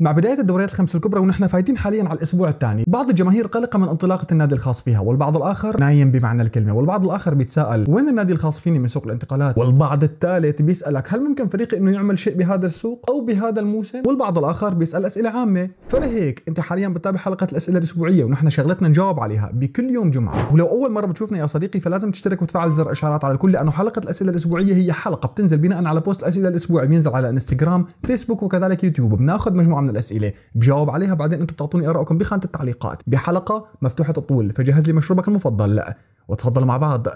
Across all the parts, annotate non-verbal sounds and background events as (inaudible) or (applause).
مع بداية الدوريات الخمس الكبرى ونحن فايتين حاليا على الأسبوع الثاني، بعض الجماهير قلقة من انطلاقة النادي الخاص فيها، والبعض الآخر نايم بمعنى الكلمة، والبعض الآخر بيتساءل وين النادي الخاص فيني من سوق الانتقالات؟ والبعض الثالث بيسألك هل ممكن فريقي إنه يعمل شيء بهذا السوق أو بهذا الموسم؟ والبعض الآخر بيسأل أسئلة عامة، فلهيك أنت حاليا بتتابع حلقة الأسئلة الأسبوعية ونحن شغلتنا نجاوب عليها بكل يوم جمعة، ولو أول مرة بتشوفنا يا صديقي فلازم تشترك وتفعل زر اشارات على الكل لأنه حلقة الأسئلة الأسبوعية هي حلقة بتنزل بناء على بوست الأسئلة الأسبوعي بينزل على انستغرام، فيسبوك وكذلك يوتيوب، بناخذ مجموعة من الاسئله بجاوب عليها بعدين انتم بتعطوني ارائكم بخانه التعليقات بحلقه مفتوحه الطول فجهز لي مشروبك المفضل وتفضلوا مع بعض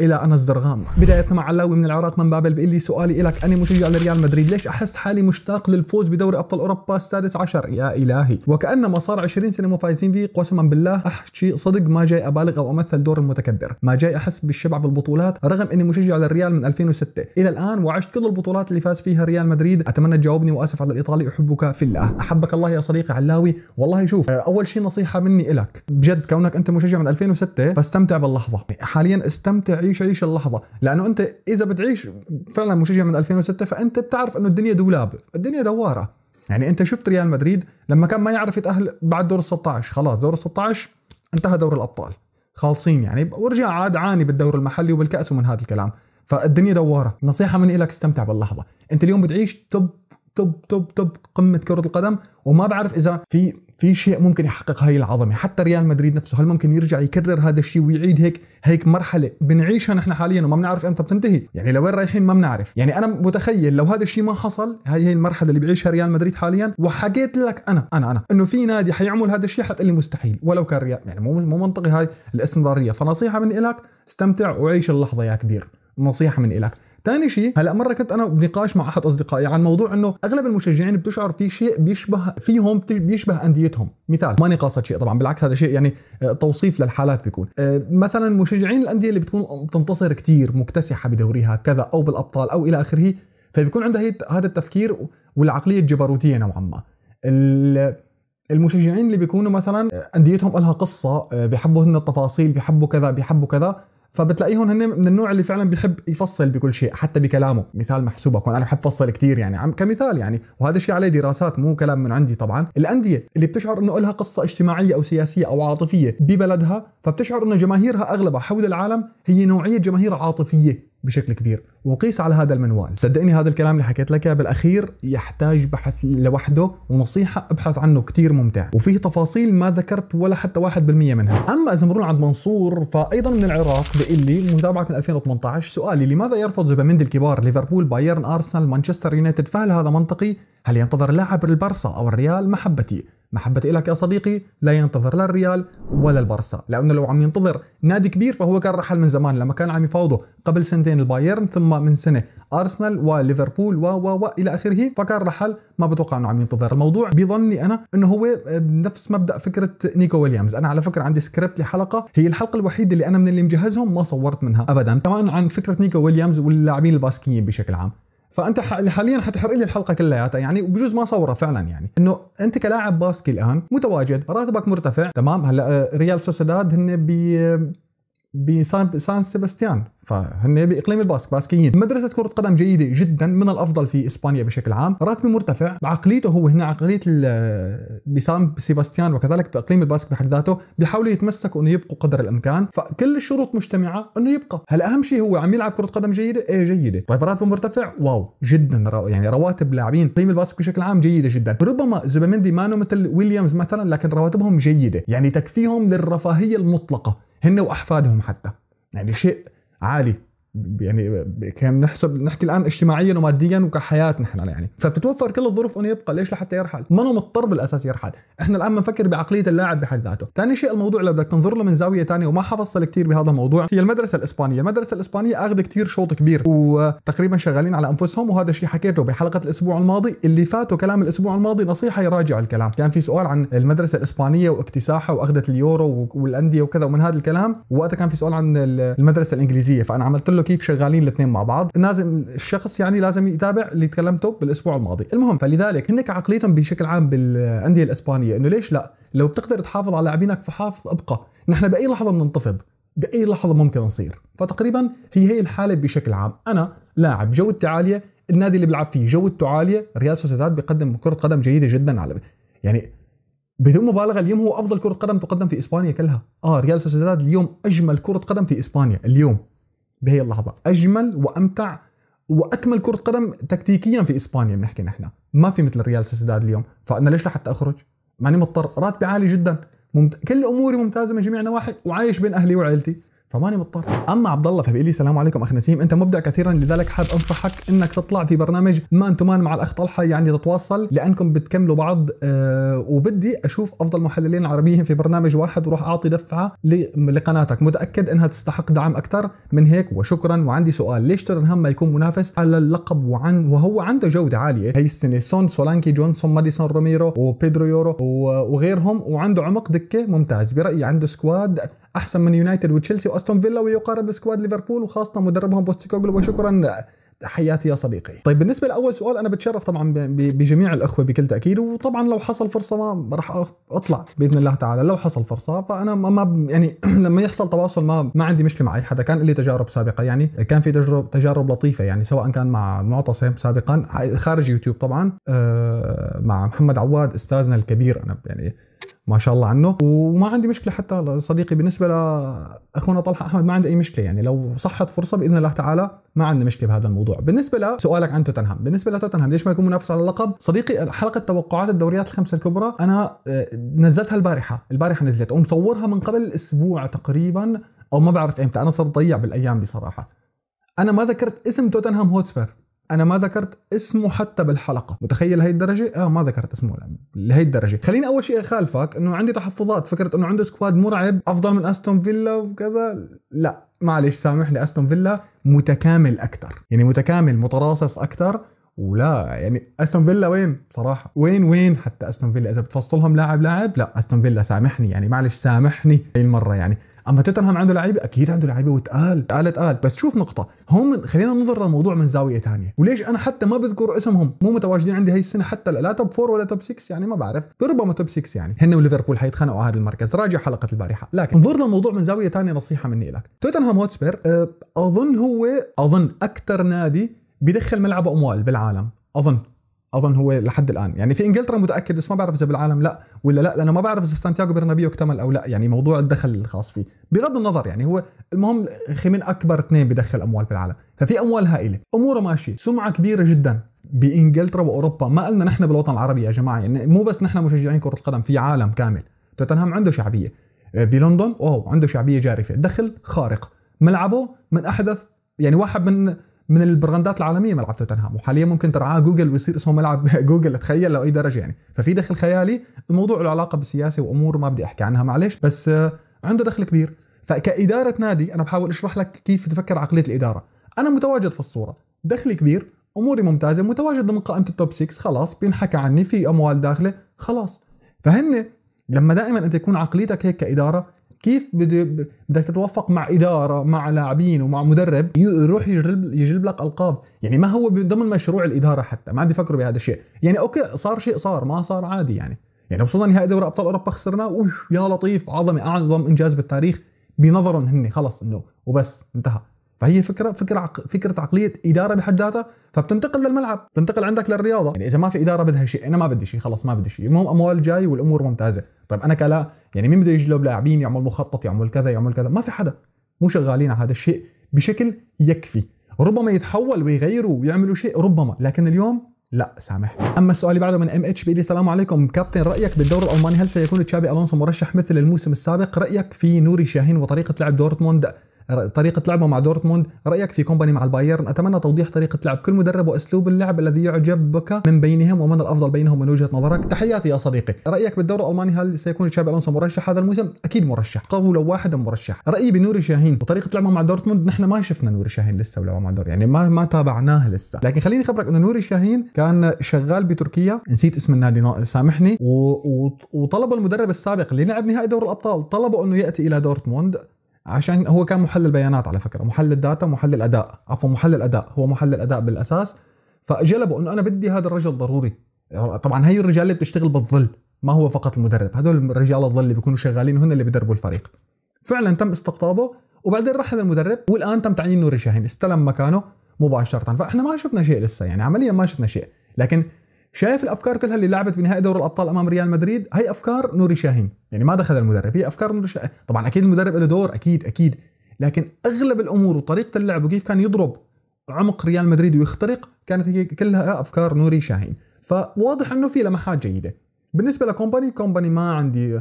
الى انس درغام بدايه مع علاوي من العراق من بابل بيقول لي سؤالي لك انا مشجع لريال مدريد ليش احس حالي مشتاق للفوز بدوري ابطال اوروبا السادس عشر يا الهي وكانما صار 20 سنه مو فايزين فيه قسما بالله احكي صدق ما جاي ابالغ او امثل دور المتكبر ما جاي احس بالشبع بالبطولات رغم اني مشجع للريال من 2006 الى الان وعشت كل البطولات اللي فاز فيها ريال مدريد اتمنى تجاوبني واسف على الايطالي احبك في الله احبك الله يا صديقي علاوي والله شوف اول شيء نصيحه مني لك بجد كونك انت مشجع من 2006 فاستمتع باللحظه حاليا استمتع عيش عيش اللحظه لانه انت اذا بتعيش فعلا مشجع من 2006 فانت بتعرف انه الدنيا دولاب الدنيا دواره يعني انت شفت ريال مدريد لما كان ما يعرف يتاهل بعد دور ال 16 خلاص دور ال 16 انتهى دور الابطال خالصين يعني ورجع عاد عاني بالدور المحلي وبالكاس ومن هذا الكلام فالدنيا دواره نصيحه من لك استمتع باللحظه انت اليوم بتعيش توب توب توب توب قمه كره القدم وما بعرف اذا في في شيء ممكن يحقق هاي العظمه حتى ريال مدريد نفسه هل ممكن يرجع يكرر هذا الشيء ويعيد هيك هيك مرحله بنعيشها نحن حاليا وما بنعرف امتى بتنتهي يعني لوين رايحين ما بنعرف يعني انا متخيل لو هذا الشيء ما حصل هاي هي المرحله اللي بيعيشها ريال مدريد حاليا وحكيت لك انا انا انا انه في نادي حيعمل هذا الشيء حتقول لي مستحيل ولو كان ريال يعني مو مو منطقي هاي الاستمراريه فنصيحه مني لك استمتع وعيش اللحظه يا كبير نصيحه من إلك ثاني شيء هلا مره كنت انا بنقاش مع احد اصدقائي عن موضوع انه اغلب المشجعين بتشعر في شيء بيشبه فيهم بيشبه انديتهم مثال ماني قاصد شيء طبعا بالعكس هذا شيء يعني آه، توصيف للحالات بيكون آه، مثلا مشجعين الانديه اللي بتكون بتنتصر كثير مكتسحه بدوريها كذا او بالابطال او الى اخره فبيكون عندها هذا التفكير والعقليه الجبروتيه نوعا ما المشجعين اللي بيكونوا مثلا آه، انديتهم لها قصه بيحبوا هن التفاصيل بيحبوا كذا بيحبوا كذا فبتلاقيهم هن من النوع اللي فعلا بيحب يفصل بكل شيء حتى بكلامه مثال محسوب اكون انا بحب فصل كثير يعني عم كمثال يعني وهذا الشيء عليه دراسات مو كلام من عندي طبعا الانديه اللي بتشعر انه لها قصه اجتماعيه او سياسيه او عاطفيه ببلدها فبتشعر انه جماهيرها اغلبها حول العالم هي نوعيه جماهير عاطفيه بشكل كبير وقيس على هذا المنوال صدقني هذا الكلام اللي حكيت لك بالاخير يحتاج بحث لوحده ونصيحه ابحث عنه كثير ممتع وفيه تفاصيل ما ذكرت ولا حتى 1% منها اما اذا مرون عند منصور فايضا من العراق بيقول لي متابعه من 2018 سؤالي لماذا يرفض زبامندي الكبار ليفربول بايرن ارسنال مانشستر يونايتد فهل هذا منطقي هل ينتظر لاعب البرصا او الريال محبتي محبتي لك يا صديقي لا ينتظر لا الريال ولا البارسا لانه لو عم ينتظر نادي كبير فهو كان رحل من زمان لما كان عم يفاوضه قبل سنتين البايرن ثم من سنه ارسنال وليفربول و و و الى اخره فكان رحل ما بتوقع انه عم ينتظر الموضوع بظني انا انه هو آه، نفس مبدا فكره نيكو ويليامز انا على فكره عندي سكريبت لحلقه هي الحلقه الوحيده اللي انا من اللي مجهزهم ما صورت منها ابدا كمان عن فكره نيكو ويليامز واللاعبين الباسكيين بشكل عام فانت حاليا حتحرق لي الحلقه كلياتها يعني بجوز ما صوره فعلا يعني انه انت كلاعب باسكي الان متواجد راتبك مرتفع تمام هلا آه، ريال سوسيداد هن ب بسان سيباستيان فهن باقليم الباسك باسكيين مدرسه كره قدم جيده جدا من الافضل في اسبانيا بشكل عام راتبه مرتفع عقليته هو هنا عقليه بسان سيباستيان وكذلك باقليم الباسك بحد ذاته بيحاولوا يتمسكوا انه يبقوا قدر الامكان فكل الشروط مجتمعه انه يبقى هل اهم شيء هو عم يلعب كره قدم جيده ايه جيده طيب راتبه مرتفع واو جدا رو... يعني رواتب لاعبين اقليم الباسك بشكل عام جيده جدا ربما زوبيمندي مانو مثل ويليامز مثلا لكن رواتبهم جيده يعني تكفيهم للرفاهيه المطلقه هن واحفادهم حتى يعني شيء عالي يعني كان نحسب نحكي الان اجتماعيا وماديا وكحياه نحن يعني فبتتوفر كل الظروف انه يبقى ليش لحتى يرحل ما هو مضطر بالاساس يرحل احنا الان بنفكر بعقليه اللاعب بحد ذاته ثاني شيء الموضوع اللي بدك تنظر له من زاويه ثانيه وما حفظت كثير بهذا الموضوع هي المدرسه الاسبانيه المدرسه الاسبانيه اخذ كثير شوط كبير وتقريبا شغالين على انفسهم وهذا الشيء حكيته بحلقه الاسبوع الماضي اللي فاتوا كلام الاسبوع الماضي نصيحه يراجع الكلام كان في سؤال عن المدرسه الاسبانيه واكتساحها واخذت اليورو والانديه وكذا ومن هذا الكلام وقتها كان في سؤال عن المدرسه الانجليزيه فانا عملت له وكيف شغالين الاثنين مع بعض لازم الشخص يعني لازم يتابع اللي تكلمته بالاسبوع الماضي المهم فلذلك هنك عقليتهم بشكل عام بالانديه الاسبانيه انه ليش لا لو بتقدر تحافظ على لاعبينك فحافظ ابقى نحن باي لحظه بننتفض باي لحظه ممكن نصير فتقريبا هي هي الحاله بشكل عام انا لاعب جودتي عاليه النادي اللي بلعب فيه جودته عاليه ريال سوسيداد بيقدم كره قدم جيده جدا على يعني بدون مبالغه اليوم هو افضل كره قدم تقدم في اسبانيا كلها اه ريال سوسيداد اليوم اجمل كره قدم في اسبانيا اليوم بهي اللحظه اجمل وامتع واكمل كره قدم تكتيكيا في اسبانيا بنحكي نحن ما في مثل ريال سوسيداد اليوم فانا ليش لحتى اخرج ماني مضطر راتبي عالي جدا ممت... كل اموري ممتازه من جميع النواحي وعايش بين اهلي وعائلتي فماني مضطر اما عبد الله فبيقول لي السلام عليكم اخ نسيم انت مبدع كثيرا لذلك حاب انصحك انك تطلع في برنامج مان تو مان مع الاخ طلحه يعني تتواصل لانكم بتكملوا بعض أه وبدي اشوف افضل محللين عربيين في برنامج واحد وراح اعطي دفعه لقناتك متاكد انها تستحق دعم اكثر من هيك وشكرا وعندي سؤال ليش ترنهام ما يكون منافس على اللقب وعن وهو عنده جوده عاليه هي السنه سون سولانكي جونسون ماديسون روميرو وبيدرو يورو وغيرهم وعنده عمق دكه ممتاز برايي عنده سكواد احسن من يونايتد وتشيلسي واستون فيلا ويقارب سكواد ليفربول وخاصه مدربهم بوستيكوغلو وشكرا تحياتي يا صديقي طيب بالنسبة لأول سؤال أنا بتشرف طبعا بجميع الأخوة بكل تأكيد وطبعا لو حصل فرصة ما راح أطلع بإذن الله تعالى لو حصل فرصة فأنا ما, ما يعني (clears throat) لما يحصل تواصل ما ما عندي مشكلة مع أي حدا كان لي تجارب سابقة يعني كان في تجارب تجارب لطيفة يعني سواء كان مع معتصم سابقا خارج يوتيوب طبعا آه، مع محمد عواد أستاذنا الكبير أنا يعني ما شاء الله عنه وما عندي مشكله حتى صديقي بالنسبه لاخونا طلحه احمد ما عندي اي مشكله يعني لو صحت فرصه باذن الله تعالى ما عندنا مشكله بهذا الموضوع بالنسبه لسؤالك عن توتنهام بالنسبه لتوتنهام ليش ما يكون منافس على اللقب صديقي حلقه توقعات الدوريات الخمسه الكبرى انا آه، نزلتها البارحه البارحه نزلت ومصورها من قبل اسبوع تقريبا او ما بعرف امتى انا صرت ضيع بالايام بصراحه انا ما ذكرت اسم توتنهام هوتسبير انا ما ذكرت اسمه حتى بالحلقه متخيل هاي الدرجه اه ما ذكرت اسمه لهي الدرجه خليني اول شيء اخالفك انه عندي تحفظات فكره انه عنده سكواد مرعب افضل من استون فيلا وكذا لا معلش سامحني استون فيلا متكامل اكثر يعني متكامل متراصص اكثر ولا يعني استون فيلا وين بصراحه وين وين حتى استون فيلا اذا بتفصلهم لاعب لاعب لا استون فيلا سامحني يعني معلش سامحني هاي المره يعني اما توتنهام عنده لعيبه اكيد عنده لعيبه وتقال قال تقال بس شوف نقطه هم خلينا ننظر للموضوع من زاويه ثانيه وليش انا حتى ما بذكر اسمهم مو متواجدين عندي هي السنه حتى لا توب فور ولا توب 6 يعني ما بعرف ربما توب 6 يعني هن وليفربول حيتخانقوا على هذا المركز راجع حلقه البارحه لكن انظر للموضوع من زاويه ثانيه نصيحه مني لك توتنهام هوتسبير آه، اظن هو اظن اكثر نادي بيدخل ملعب اموال بالعالم اظن اظن هو لحد الان يعني في انجلترا متاكد بس ما بعرف اذا بالعالم لا ولا لا لانه ما بعرف اذا سانتياغو برنابيو اكتمل او لا يعني موضوع الدخل الخاص فيه بغض النظر يعني هو المهم من اكبر اثنين بدخل اموال في العالم ففي اموال هائله اموره ماشيه سمعه كبيره جدا بانجلترا واوروبا ما قلنا نحن بالوطن العربي يا جماعه يعني مو بس نحن مشجعين كره القدم في عالم كامل توتنهام عنده شعبيه آه، بلندن اوه عنده شعبيه جارفه دخل خارق ملعبه من احدث يعني واحد من من البراندات العالميه ملعب توتنهام وحاليا ممكن ترعاه جوجل ويصير اسمه ملعب (laughs) جوجل تخيل لو اي درجه يعني ففي دخل خيالي الموضوع له علاقه بالسياسه وامور ما بدي احكي عنها معلش بس آه، عنده دخل كبير فكاداره نادي انا بحاول اشرح لك كيف تفكر عقليه الاداره انا متواجد في الصوره دخلي كبير اموري ممتازه متواجد ضمن قائمه التوب 6 خلاص بينحكى عني في اموال داخله خلاص فهن لما دائما انت تكون عقليتك هيك كاداره كيف بدك تتوافق مع اداره مع لاعبين ومع مدرب يروح يجلب يجلب لك القاب يعني ما هو ضمن مشروع الاداره حتى ما عم بيفكروا بهذا الشيء يعني اوكي صار شيء صار ما صار عادي يعني يعني وصلنا نهائي دوري ابطال اوروبا خسرناه يا لطيف عظمه اعظم انجاز بالتاريخ بنظرهم هن خلص انه وبس انتهى فهي فكره فكره عق... فكره عقليه اداره بحد ذاتها فبتنتقل للملعب تنتقل عندك للرياضه يعني اذا ما في اداره بدها شيء انا ما بدي شيء خلص ما بدي شيء المهم اموال جاي والامور ممتازه طيب انا كلا يعني مين بده يجلب لاعبين يعمل مخطط يعمل كذا يعمل كذا ما في حدا مو شغالين على هذا الشيء بشكل يكفي ربما يتحول ويغيروا ويعملوا شيء ربما لكن اليوم لا سامح اما السؤال اللي بعده من ام اتش بي لي السلام عليكم كابتن رايك بالدور الالماني هل سيكون تشابي الونسو مرشح مثل الموسم السابق رايك في نوري شاهين وطريقه لعب دورتموند طريقه لعبه مع دورتموند رايك في كومباني مع البايرن اتمنى توضيح طريقه لعب كل مدرب واسلوب اللعب الذي يعجبك من بينهم ومن الافضل بينهم من وجهه نظرك تحياتي يا صديقي رايك بالدوري الالماني هل سيكون تشابي الونسو مرشح هذا الموسم اكيد مرشح قولا واحد مرشح رايي بنوري شاهين وطريقه لعبه مع دورتموند نحن ما شفنا نوري شاهين لسه ولا مع دور يعني ما ما تابعناه لسه لكن خليني اخبرك انه نوري شاهين كان شغال بتركيا نسيت اسم النادي سامحني و... و... وطلب المدرب السابق اللي لعب نهائي دوري الابطال طلبوا انه ياتي الى دورتموند عشان هو كان محلل بيانات على فكره محلل داتا ومحلل اداء عفوا محلل اداء هو محلل اداء بالاساس فجلبوا انه انا بدي هذا الرجل ضروري طبعا هي الرجال اللي بتشتغل بالظل ما هو فقط المدرب هذول الرجال الظل اللي بيكونوا شغالين هن اللي بيدربوا الفريق فعلا تم استقطابه وبعدين رحل المدرب والان تم تعيين نوري شاهين استلم مكانه مباشره فاحنا ما شفنا شيء لسه يعني عمليا ما شفنا شيء لكن شايف الافكار كلها اللي لعبت بنهائي دوري الابطال امام ريال مدريد هي افكار نوري شاهين يعني ما دخل المدرب هي افكار نوري شاهين طبعا اكيد المدرب له دور اكيد اكيد لكن اغلب الامور وطريقه اللعب وكيف كان يضرب عمق ريال مدريد ويخترق كانت هي كلها افكار نوري شاهين فواضح انه في لمحات جيده بالنسبه لكومباني كومباني ما عندي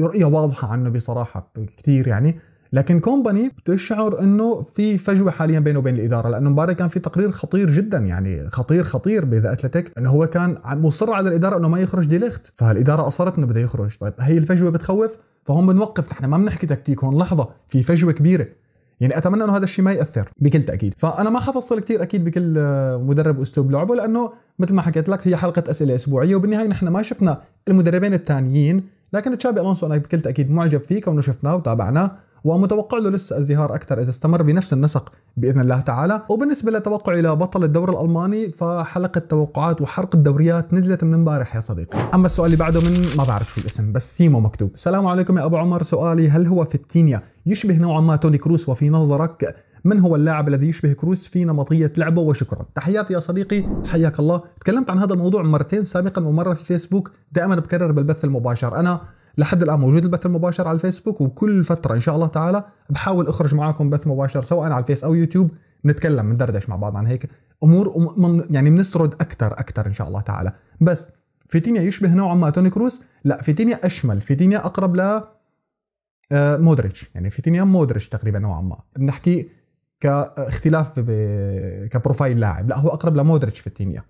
رؤيه واضحه عنه بصراحه كثير يعني لكن كومباني بتشعر انه في فجوه حاليا بينه وبين الاداره لانه مباري كان في تقرير خطير جدا يعني خطير خطير بذا اتلتيك انه هو كان مصر على الاداره انه ما يخرج ديليخت فالاداره اصرت انه بده يخرج طيب هي الفجوه بتخوف فهون بنوقف نحن ما بنحكي تكتيك هون لحظه في فجوه كبيره يعني اتمنى انه هذا الشيء ما ياثر بكل تاكيد فانا ما حفصل كثير اكيد بكل مدرب واسلوب لعبه لانه مثل ما حكيت لك هي حلقه اسئله اسبوعيه وبالنهايه نحن ما شفنا المدربين الثانيين لكن تشابي الونسو انا بكل تاكيد معجب فيه كونه شفناه وتابعناه ومتوقع له لسه ازدهار اكثر اذا استمر بنفس النسق باذن الله تعالى، وبالنسبه لتوقعي لبطل الدوري الالماني فحلقه توقعات وحرق الدوريات نزلت من امبارح يا صديقي، اما السؤال اللي بعده من ما بعرف شو الاسم بس سيمو مكتوب، السلام عليكم يا ابو عمر سؤالي هل هو فيتينيا يشبه نوعا ما توني كروس وفي نظرك من هو اللاعب الذي يشبه كروس في نمطية لعبه وشكرا تحياتي يا صديقي حياك الله تكلمت عن هذا الموضوع مرتين سابقا ومرة في فيسبوك دائما بكرر بالبث المباشر أنا لحد الان موجود البث المباشر على الفيسبوك وكل فتره ان شاء الله تعالى بحاول اخرج معاكم بث مباشر سواء على الفيس او يوتيوب نتكلم ندردش مع بعض عن هيك امور يعني بنسرد اكثر اكثر ان شاء الله تعالى بس فيتينيا يشبه نوعا ما توني كروس لا فيتينيا اشمل فيتينيا اقرب ل آه، مودريتش يعني فيتينيا مودريتش تقريبا نوعا ما بنحكي كاختلاف ب... كبروفايل لاعب لا هو اقرب لمودريتش فيتينيا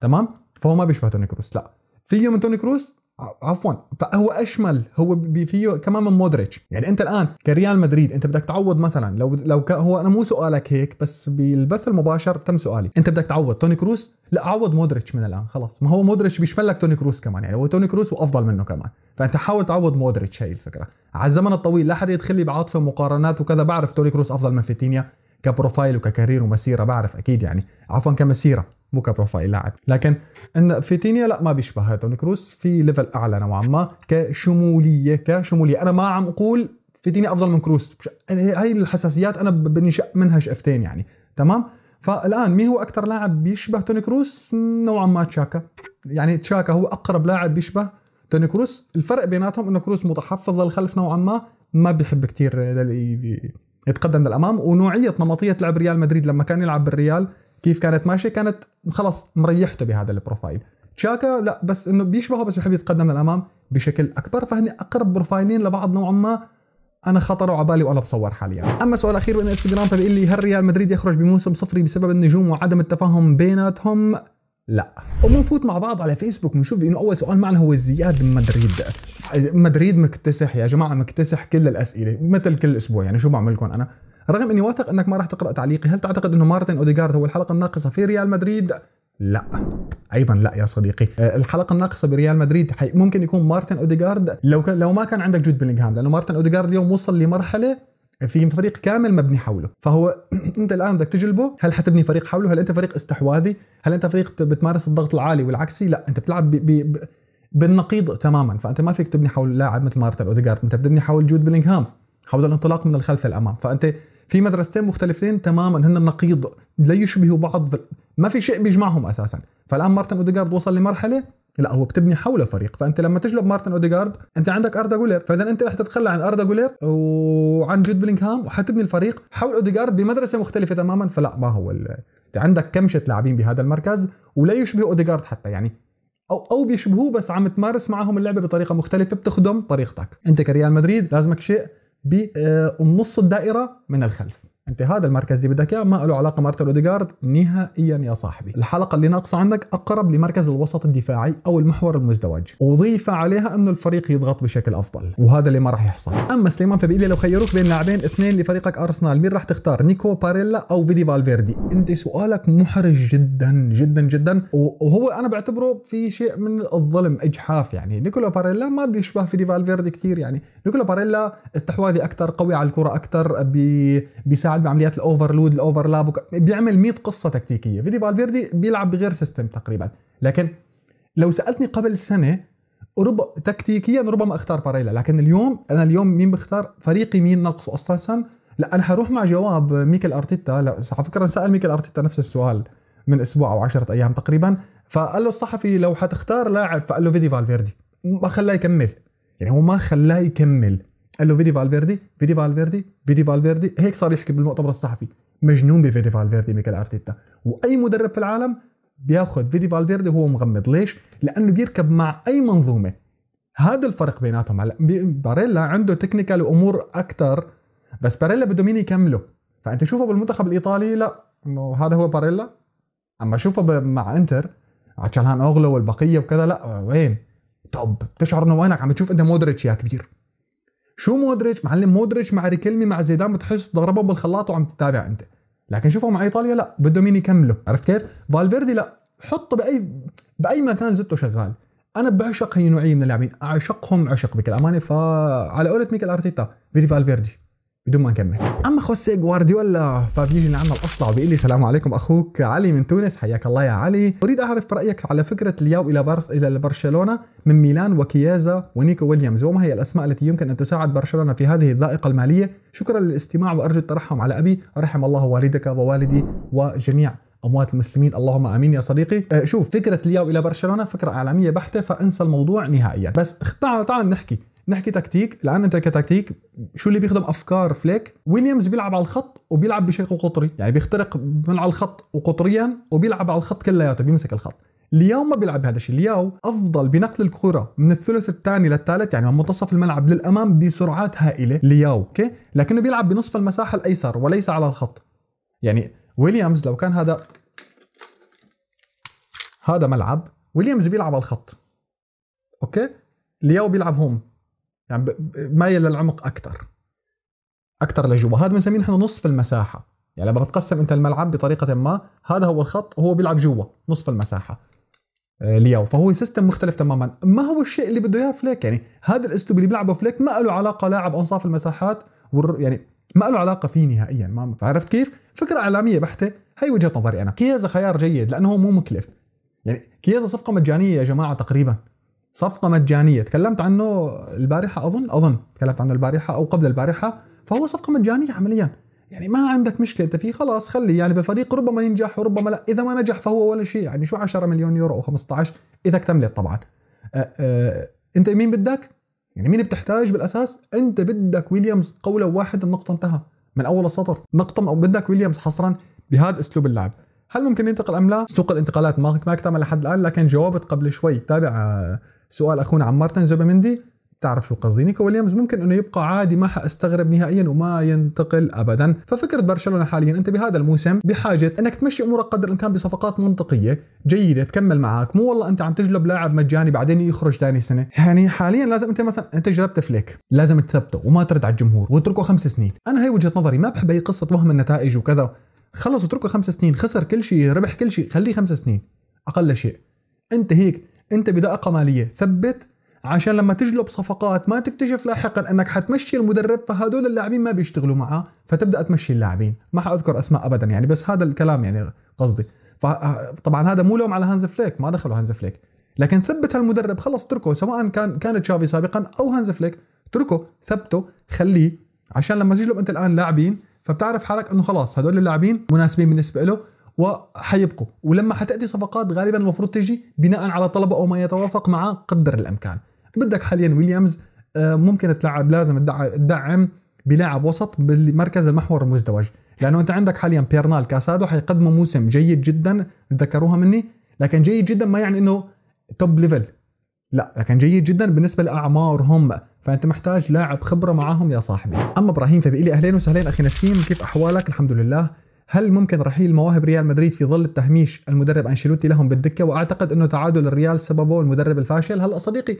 تمام فهو ما بيشبه توني كروس لا فيه من توني كروس عفوا فهو اشمل هو فيه كمان من مودريتش يعني انت الان كريال مدريد انت بدك تعوض مثلا لو لو هو انا مو سؤالك هيك بس بالبث المباشر تم سؤالي انت بدك تعوض توني كروس لا عوض مودريتش من الان خلاص ما هو مودريتش بيشمل لك توني كروس كمان يعني هو توني كروس وافضل منه كمان فانت حاول تعوض مودريتش هي الفكره على الزمن الطويل لا حد يدخل لي بعاطفه مقارنات وكذا بعرف توني كروس افضل من فيتينيا كبروفايل وككارير ومسيره بعرف اكيد يعني عفوا كمسيره مو كبروفايل لاعب لكن ان فيتينيا لا ما بيشبه توني كروس في ليفل اعلى نوعا ما كشموليه كشموليه انا ما عم اقول فيتينيا افضل من كروس هاي الحساسيات انا بنشأ منها شقفتين يعني تمام فالان مين هو اكثر لاعب بيشبه توني كروس نوعا ما تشاكا يعني تشاكا هو اقرب لاعب بيشبه توني كروس الفرق بيناتهم انه كروس متحفظ للخلف نوعا ما ما بيحب كثير يتقدم للامام ونوعيه نمطيه لعب ريال مدريد لما كان يلعب بالريال كيف كانت ماشيه كانت خلاص مريحته بهذا البروفايل تشاكا لا بس انه بيشبهه بس بحب يتقدم للامام بشكل اكبر فهني اقرب بروفايلين لبعض نوعا ما انا خطروا على بالي وانا بصور حاليا اما سؤال اخير من انستغرام فبيقول لي هل ريال مدريد يخرج بموسم صفري بسبب النجوم وعدم التفاهم بيناتهم لا وبنفوت مع بعض على فيسبوك بنشوف انه اول سؤال معنا هو زياد مدريد مدريد مكتسح يا جماعه مكتسح كل الاسئله مثل كل اسبوع يعني شو بعمل لكم انا رغم اني واثق انك ما راح تقرا تعليقي هل تعتقد انه مارتن اوديجارد هو الحلقه الناقصه في ريال مدريد لا ايضا لا يا صديقي آه، الحلقه الناقصه بريال مدريد ممكن يكون مارتن اوديجارد لو كان لو ما كان عندك جود بلينغهام لانه مارتن اوديجارد اليوم وصل لمرحله في فريق كامل مبني حوله فهو (clears throat) انت الان بدك تجلبه هل حتبني فريق حوله هل انت فريق استحواذي هل انت فريق بتمارس الضغط العالي والعكسي لا انت بتلعب ب... ب... بالنقيض تماما فانت ما فيك تبني حول لاعب مثل مارتن اوديجارد انت بتبني حول جود بلينغهام حول الانطلاق من الخلف للامام فانت في مدرستين مختلفتين تماما هن النقيض لا يشبهوا بعض ما في شيء بيجمعهم اساسا فالان مارتن اوديجارد وصل لمرحله لا هو بتبني حوله فريق فانت لما تجلب مارتن اوديجارد انت عندك اردا جولير فاذا انت رح تتخلى عن اردا جولير وعن جود بلينغهام وحتبني الفريق حول اوديجارد بمدرسه مختلفه تماما فلا ما هو عندك كمشه لاعبين بهذا المركز ولا يشبه اوديجارد حتى يعني او او بيشبهوه بس عم تمارس معهم اللعبه بطريقه مختلفه بتخدم طريقتك انت كريال مدريد لازمك شيء بنص الدائره من الخلف انت هذا المركز اللي بدك اياه ما له علاقه مارتن اوديجارد نهائيا يا صاحبي الحلقه اللي ناقصه عندك اقرب لمركز الوسط الدفاعي او المحور المزدوج وضيف عليها انه الفريق يضغط بشكل افضل وهذا اللي ما راح يحصل اما سليمان لي لو خيروك بين لاعبين اثنين لفريقك ارسنال مين راح تختار نيكو باريلا او فيدي فالفيردي انت سؤالك محرج جدا جدا جدا وهو انا بعتبره في شيء من الظلم اجحاف يعني نيكولا باريلا ما بيشبه فيدي فالفيردي كثير يعني نيكولا باريلا استحواذي اكثر قوي على الكره اكثر بي بيساعد بيساعد بعمليات الاوفرلود الاوفرلاب بيعمل 100 قصه تكتيكيه فيدي فالفيردي بيلعب بغير سيستم تقريبا لكن لو سالتني قبل سنه رب تكتيكيا ربما اختار باريلا لكن اليوم انا اليوم مين بختار فريقي مين ناقصه اساسا لا انا حروح مع جواب ميكل ارتيتا لا على فكره سال ميكل ارتيتا نفس السؤال من اسبوع او 10 ايام تقريبا فقال له الصحفي لو حتختار لاعب فقال له فيدي فالفيردي ما خلاه يكمل يعني هو ما خلاه يكمل قال له فيدي فالفيردي فيدي فالفيردي فيدي فالفيردي هيك صار يحكي بالمؤتمر الصحفي مجنون بفيدي فالفيردي ميكل ارتيتا واي مدرب في العالم بياخذ فيدي فالفيردي وهو مغمض ليش لانه بيركب مع اي منظومه هذا الفرق بيناتهم هلا باريلا عنده تكنيكال وامور اكثر بس باريلا بده مين يكمله فانت تشوفه بالمنتخب الايطالي لا انه هذا هو باريلا اما شوفه مع انتر عشان هان اوغلو والبقيه وكذا لا وين توب بتشعر انه وينك عم تشوف انت مودريتش يا كبير شو مودريتش معلم مودريتش مع ريكلمي مع زيدان بتحس ضربهم بالخلاط وعم تتابع انت لكن شوفوا مع ايطاليا لا بدهم مين يكملوا عرفت كيف فالفيردي لا حطه باي باي مكان زدته شغال انا بعشق هي النوعيه من اللاعبين اعشقهم عشق بكل امانه فعلى قولة ميكل ارتيتا فيري فالفيردي بدون ما نكمل اما خوسي جوارديولا فبيجي لعنا الاصلع وبيقول لي سلام عليكم اخوك علي من تونس حياك الله يا علي اريد اعرف رايك على فكره الياو الى بارس الى برشلونه من ميلان وكيازا ونيكو ويليامز وما هي الاسماء التي يمكن ان تساعد برشلونه في هذه الضائقه الماليه شكرا للاستماع وارجو الترحم على ابي رحم الله والدك ووالدي وجميع اموات المسلمين اللهم امين يا صديقي أه شوف فكره الياو الى برشلونه فكره اعلاميه بحته فانسى الموضوع نهائيا بس تعال تعال نحكي نحكي تكتيك الان انت كتكتيك شو اللي بيخدم افكار فليك ويليامز بيلعب على الخط وبيلعب بشكل قطري يعني بيخترق من على الخط وقطريا وبيلعب على الخط كلياته بيمسك الخط لياو ما بيلعب بهذا الشيء لياو افضل بنقل الكره من الثلث الثاني للثالث يعني من منتصف الملعب للامام بسرعات هائله لياو اوكي لكنه بيلعب بنصف المساحه الايسر وليس على الخط يعني ويليامز لو كان هذا هذا ملعب ويليامز بيلعب على الخط اوكي لياو بيلعب هوم يعني مايل للعمق اكثر اكثر لجوا هذا بنسميه نحن نصف المساحه يعني لما بتقسم انت الملعب بطريقه ما هذا هو الخط وهو بيلعب جوا نصف المساحه آه، ليو فهو سيستم مختلف تماما ما هو الشيء اللي بده اياه فليك يعني هذا الاسلوب اللي بيلعبه فليك ما له علاقه لاعب انصاف المساحات والر... يعني ما له علاقه فيه نهائيا ما عرفت كيف فكره اعلاميه بحته هي وجهه نظري انا كيازا خيار جيد لانه هو مو مكلف يعني كيازا صفقه مجانيه يا جماعه تقريبا صفقة مجانية تكلمت عنه البارحة أظن أظن تكلمت عنه البارحة أو قبل البارحة فهو صفقة مجانية عمليا يعني ما عندك مشكلة أنت فيه خلاص خلي يعني بالفريق ربما ينجح وربما لا إذا ما نجح فهو ولا شيء يعني شو 10 مليون يورو أو 15 إذا اكتملت طبعا أه أه أنت مين بدك؟ يعني مين بتحتاج بالأساس؟ أنت بدك ويليامز قولة واحد النقطة انتهى من أول السطر نقطة أو بدك ويليامز حصرا بهذا أسلوب اللعب هل ممكن ينتقل ام لا؟ سوق الانتقالات ما ما اكتمل لحد الان لكن جاوبت قبل شوي تابع سؤال اخونا عمار مندي تعرف شو قصدي نيكو ويليامز ممكن انه يبقى عادي ما حاستغرب نهائيا وما ينتقل ابدا ففكره برشلونه حاليا انت بهذا الموسم بحاجه انك تمشي امورك قدر الامكان بصفقات منطقيه جيده تكمل معك مو والله انت عم تجلب لاعب مجاني بعدين يخرج ثاني سنه يعني حاليا لازم انت مثلا انت جربت فليك لازم تثبته وما ترد على الجمهور واتركه خمس سنين انا هي وجهه نظري ما بحب اي قصه وهم النتائج وكذا خلص اتركه خمس سنين خسر كل شيء ربح كل شيء خليه خمس سنين اقل شيء انت هيك انت بدقه ماليه ثبت عشان لما تجلب صفقات ما تكتشف لاحقا انك حتمشي المدرب فهدول اللاعبين ما بيشتغلوا معه فتبدا تمشي اللاعبين ما حاذكر اسماء ابدا يعني بس هذا الكلام يعني قصدي طبعا هذا مو لوم على هانز فليك ما دخلوا هانز فليك لكن ثبت هالمدرب خلص اتركه سواء كان كان تشافي سابقا او هانز فليك اتركه ثبته خليه عشان لما تجلب انت الان لاعبين فبتعرف حالك انه خلاص هدول اللاعبين مناسبين بالنسبه له وحيبقوا ولما حتاتي صفقات غالبا المفروض تجي بناء على طلبه او ما يتوافق مع قدر الامكان بدك حاليا ويليامز آه، ممكن تلعب لازم تدعم بلاعب وسط بالمركز المحور المزدوج لانه انت عندك حاليا بيرنال كاسادو حيقدموا موسم جيد جدا تذكروها مني لكن جيد جدا ما يعني انه توب ليفل لا لكن جيد جدا بالنسبه لاعمارهم فانت محتاج لاعب خبره معاهم يا صاحبي اما ابراهيم فبيقول لي اهلين وسهلين اخي نسيم كيف احوالك الحمد لله هل ممكن رحيل مواهب ريال مدريد في ظل التهميش المدرب انشيلوتي لهم بالدكه واعتقد انه تعادل الريال سببه المدرب الفاشل هلا صديقي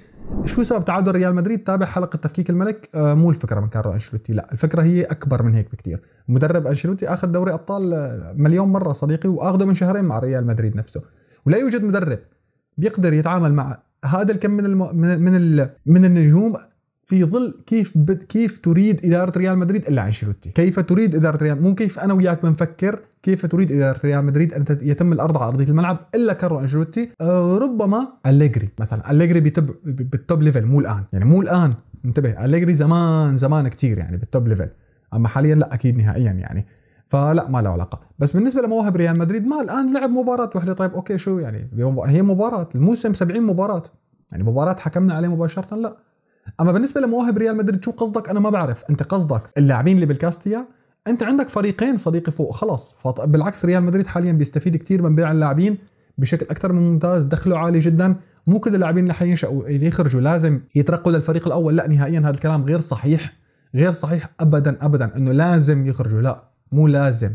شو سبب تعادل ريال مدريد تابع حلقه تفكيك الملك آه مو الفكره من كارلو انشيلوتي لا الفكره هي اكبر من هيك بكثير مدرب انشيلوتي اخذ دوري ابطال آه، مليون مره صديقي واخذه من شهرين مع ريال مدريد نفسه ولا يوجد مدرب بيقدر يتعامل مع هذا الكم من الم... من ال... من النجوم في ظل كيف بد كيف تريد اداره ريال مدريد الا انشيلوتي، كيف تريد اداره ريال مو كيف انا وياك بنفكر كيف تريد اداره ريال مدريد ان يتم الارض على ارضيه الملعب الا كارلو انشيلوتي آه، ربما اليجري مثلا اليجري بالتوب ليفل مو الان يعني مو الان انتبه اليجري زمان زمان كثير يعني بالتوب ليفل اما حاليا لا اكيد نهائيا يعني فلا ما له علاقه بس بالنسبه لمواهب ريال مدريد ما الان لعب مباراه واحده طيب اوكي شو يعني هي مباراه الموسم 70 مباراه يعني مباراه حكمنا عليه مباشره لا اما بالنسبه لمواهب ريال مدريد شو قصدك انا ما بعرف انت قصدك اللاعبين اللي بالكاستيا انت عندك فريقين صديقي فوق خلص بالعكس ريال مدريد حاليا بيستفيد كثير من بيع اللاعبين بشكل اكثر من ممتاز دخله عالي جدا مو كل اللاعبين اللي حينشأوا اللي يخرجوا لازم يترقوا للفريق الاول لا نهائيا هذا الكلام غير صحيح غير صحيح ابدا ابدا انه لازم يخرجوا لا مو لازم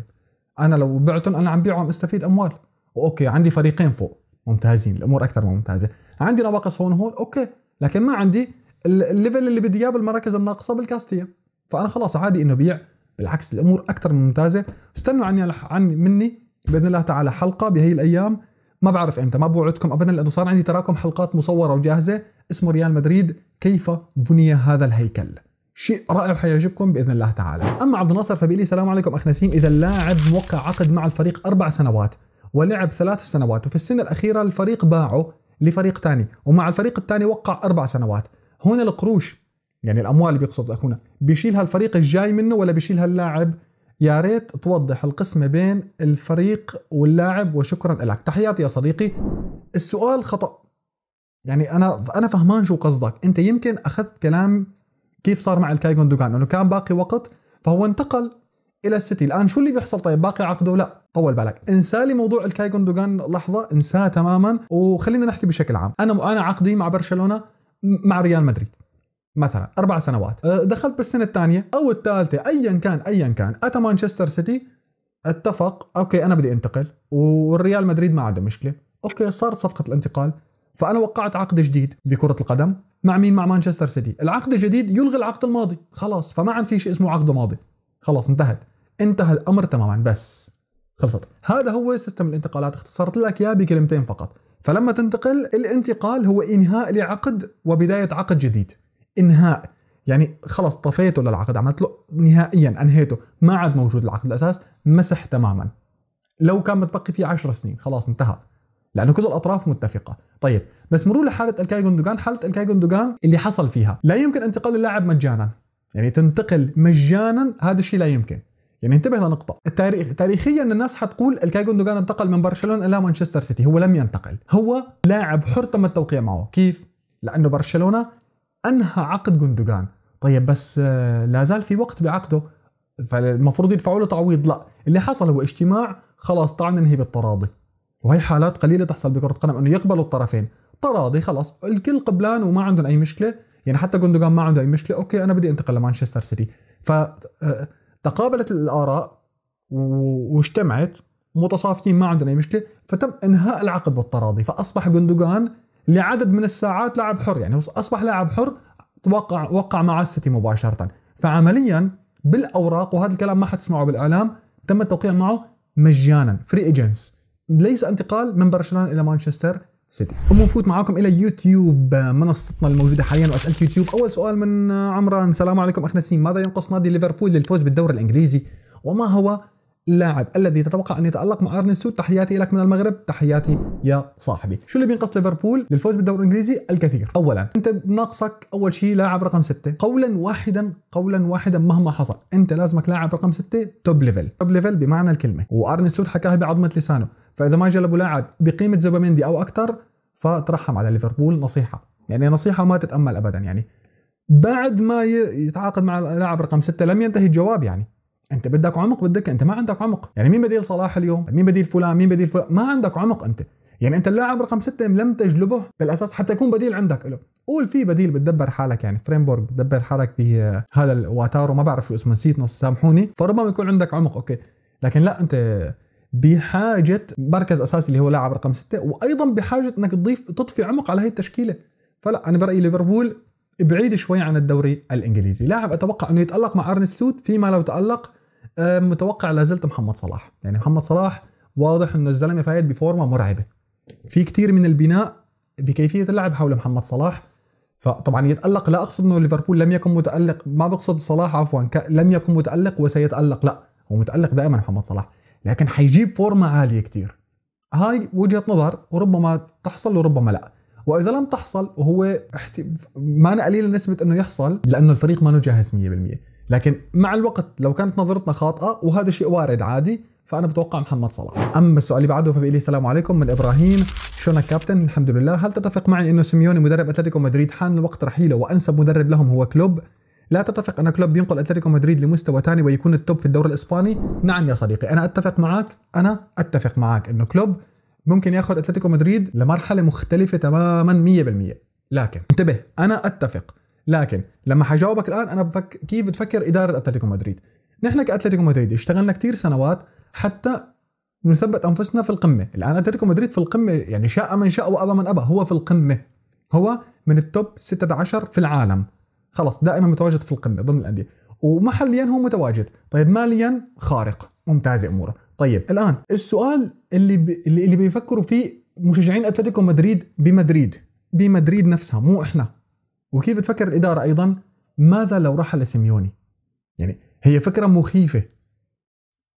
انا لو بعتهم انا عم بيعهم استفيد اموال اوكي عندي فريقين فوق ممتازين الامور اكثر من ممتازه عندي نواقص هون هون اوكي لكن ما عندي الليفل اللي بدي اياه بالمراكز الناقصه بالكاستيا فانا خلاص عادي انه بيع بالعكس الامور اكثر من ممتازه استنوا عني عني مني باذن الله تعالى حلقه بهي الايام ما بعرف امتى ما بوعدكم ابدا لانه صار عندي تراكم حلقات مصوره وجاهزه اسمه ريال مدريد كيف بني هذا الهيكل شيء رائع حيعجبكم باذن الله تعالى اما عبد الناصر فبيلي السلام عليكم اخ نسيم اذا اللاعب موقع عقد مع الفريق اربع سنوات ولعب ثلاث سنوات وفي السنه الاخيره الفريق باعه لفريق ثاني ومع الفريق الثاني وقع اربع سنوات هنا القروش يعني الاموال اللي بيقصد اخونا بيشيلها الفريق الجاي منه ولا بيشيلها اللاعب يا ريت توضح القسمة بين الفريق واللاعب وشكرا لك تحياتي يا صديقي السؤال خطأ يعني انا انا فهمان شو قصدك انت يمكن اخذت كلام كيف صار مع الكايجون دوغان انه كان باقي وقت فهو انتقل الى السيتي الان شو اللي بيحصل طيب باقي عقده لا طول بالك انسى لي موضوع الكايجون دوغان لحظه انساه تماما وخلينا نحكي بشكل عام انا انا عقدي مع برشلونه مع ريال مدريد مثلا اربع سنوات أه، دخلت بالسنه الثانيه او الثالثه ايا كان ايا كان اتى مانشستر سيتي اتفق اوكي انا بدي انتقل والريال مدريد ما عنده مشكله اوكي صار صفقه الانتقال فانا وقعت عقد جديد بكره القدم مع مين مع مانشستر سيتي العقد الجديد يلغي العقد الماضي خلاص فما عاد في شيء اسمه عقد ماضي خلاص انتهت انتهى الامر تماما بس خلصت هذا هو سيستم الانتقالات اختصرت لك اياه بكلمتين فقط فلما تنتقل الانتقال هو انهاء لعقد وبدايه عقد جديد انهاء يعني خلص طفيته للعقد عملت له نهائيا انهيته ما عاد موجود العقد الاساس مسح تماما لو كان متبقي فيه 10 سنين خلاص انتهى لانه كل الاطراف متفقه طيب بس مرور لحاله الكاي جوندوجان حاله الكاي جوندوجان اللي حصل فيها لا يمكن انتقال اللاعب مجانا يعني تنتقل مجانا هذا الشيء لا يمكن يعني انتبه لنقطة التاريخ تاريخيا الناس حتقول الكاي دوغان انتقل من برشلونة إلى مانشستر سيتي هو لم ينتقل هو لاعب حر تم التوقيع معه كيف؟ لأنه برشلونة أنهى عقد جوندوغان طيب بس آه، لا زال في وقت بعقده فالمفروض يدفعوا له تعويض لا اللي حصل هو اجتماع خلاص تعال ننهي بالتراضي وهي حالات قليلة تحصل بكرة قدم أنه يقبلوا الطرفين تراضي خلاص الكل قبلان وما عندهم أي مشكلة يعني حتى جوندوغان ما عنده أي مشكلة أوكي أنا بدي أنتقل لمانشستر سيتي ف آه، تقابلت الآراء واجتمعت متصافتين ما عندنا أي مشكلة فتم إنهاء العقد بالتراضي فأصبح جندوجان لعدد من الساعات لاعب حر يعني أصبح لاعب حر وقع وقع مع السيتي مباشرة فعمليا بالأوراق وهذا الكلام ما حتسمعه بالإعلام تم التوقيع معه مجانا فري ايجنس ليس انتقال من برشلونه الى مانشستر سيتي وبنفوت أمم، معاكم الى يوتيوب آه، منصتنا الموجوده حاليا واسئله يوتيوب اول سؤال من آه، عمران السلام عليكم اخ نسيم ماذا ينقص نادي ليفربول للفوز بالدوري الانجليزي وما هو اللاعب الذي تتوقع ان يتالق مع ارن سلوت تحياتي لك من المغرب تحياتي يا صاحبي شو اللي بينقص ليفربول للفوز بالدوري الانجليزي الكثير اولا انت ناقصك اول شيء لاعب رقم ستة قولا واحدا قولا واحدا مهما حصل انت لازمك لاعب رقم ستة توب ليفل توب ليفل بمعنى الكلمه وارن سلوت حكاها بعظمه لسانه فاذا ما جلبوا لاعب بقيمه زوباميندي او اكثر فترحم على ليفربول نصيحه يعني نصيحه ما تتامل ابدا يعني بعد ما يتعاقد مع اللاعب رقم ستة لم ينتهي الجواب يعني انت بدك عمق بدك انت ما عندك عمق يعني مين بديل صلاح اليوم مين بديل فلان مين بديل فلان ما عندك عمق انت يعني انت اللاعب رقم ستة لم تجلبه بالاساس حتى يكون بديل عندك له قول في بديل بتدبر حالك يعني فريم بورك بتدبر حالك بهذا الواتارو ما بعرف شو اسمه نسيت نص سامحوني فربما يكون عندك عمق اوكي لكن لا انت بحاجة مركز أساسي اللي هو لاعب رقم ستة وأيضا بحاجة أنك تضيف تطفي عمق على هي التشكيلة فلا أنا برأيي ليفربول بعيد شوي عن الدوري الإنجليزي لاعب أتوقع أنه يتألق مع ارنستوت فيما لو تألق آه، متوقع لازلت محمد صلاح يعني محمد صلاح واضح انه الزلمه فايت بفورمه مرعبه في كثير من البناء بكيفيه اللعب حول محمد صلاح فطبعا يتالق لا اقصد انه ليفربول لم يكن متالق ما بقصد صلاح عفوا لم يكن متالق وسيتالق لا هو متالق دائما محمد صلاح لكن حيجيب فورمه عاليه كثير هاي وجهه نظر وربما تحصل وربما لا واذا لم تحصل وهو احت... ما قليل نسبه انه يحصل لانه الفريق ما جاهز 100% لكن مع الوقت لو كانت نظرتنا خاطئه وهذا شيء وارد عادي فانا بتوقع محمد صلاح اما السؤال اللي بعده فبيقول لي السلام عليكم من ابراهيم شلونك كابتن الحمد لله هل تتفق معي انه سيميوني مدرب اتلتيكو مدريد حان وقت رحيله وانسب مدرب لهم هو كلوب لا تتفق ان كلوب ينقل اتلتيكو مدريد لمستوى ثاني ويكون التوب في الدوري الاسباني نعم يا صديقي انا اتفق معك انا اتفق معك انه كلوب ممكن ياخذ اتلتيكو مدريد لمرحله مختلفه تماما 100% لكن انتبه انا اتفق لكن لما حجاوبك الان انا بفك... كيف بتفكر اداره اتلتيكو مدريد نحن كاتلتيكو مدريد اشتغلنا كثير سنوات حتى نثبت انفسنا في القمه الان اتلتيكو مدريد في القمه يعني شاء من شاء وابى من ابى هو في القمه هو من التوب 16 في العالم خلص دائما متواجد في القمه ضمن الانديه ومحليا هو متواجد طيب ماليا خارق ممتازه اموره طيب الان السؤال اللي ب... اللي بيفكروا فيه مشجعين اتلتيكو مدريد بمدريد بمدريد نفسها مو احنا وكيف بتفكر الإدارة أيضا ماذا لو رحل سيميوني يعني هي فكرة مخيفة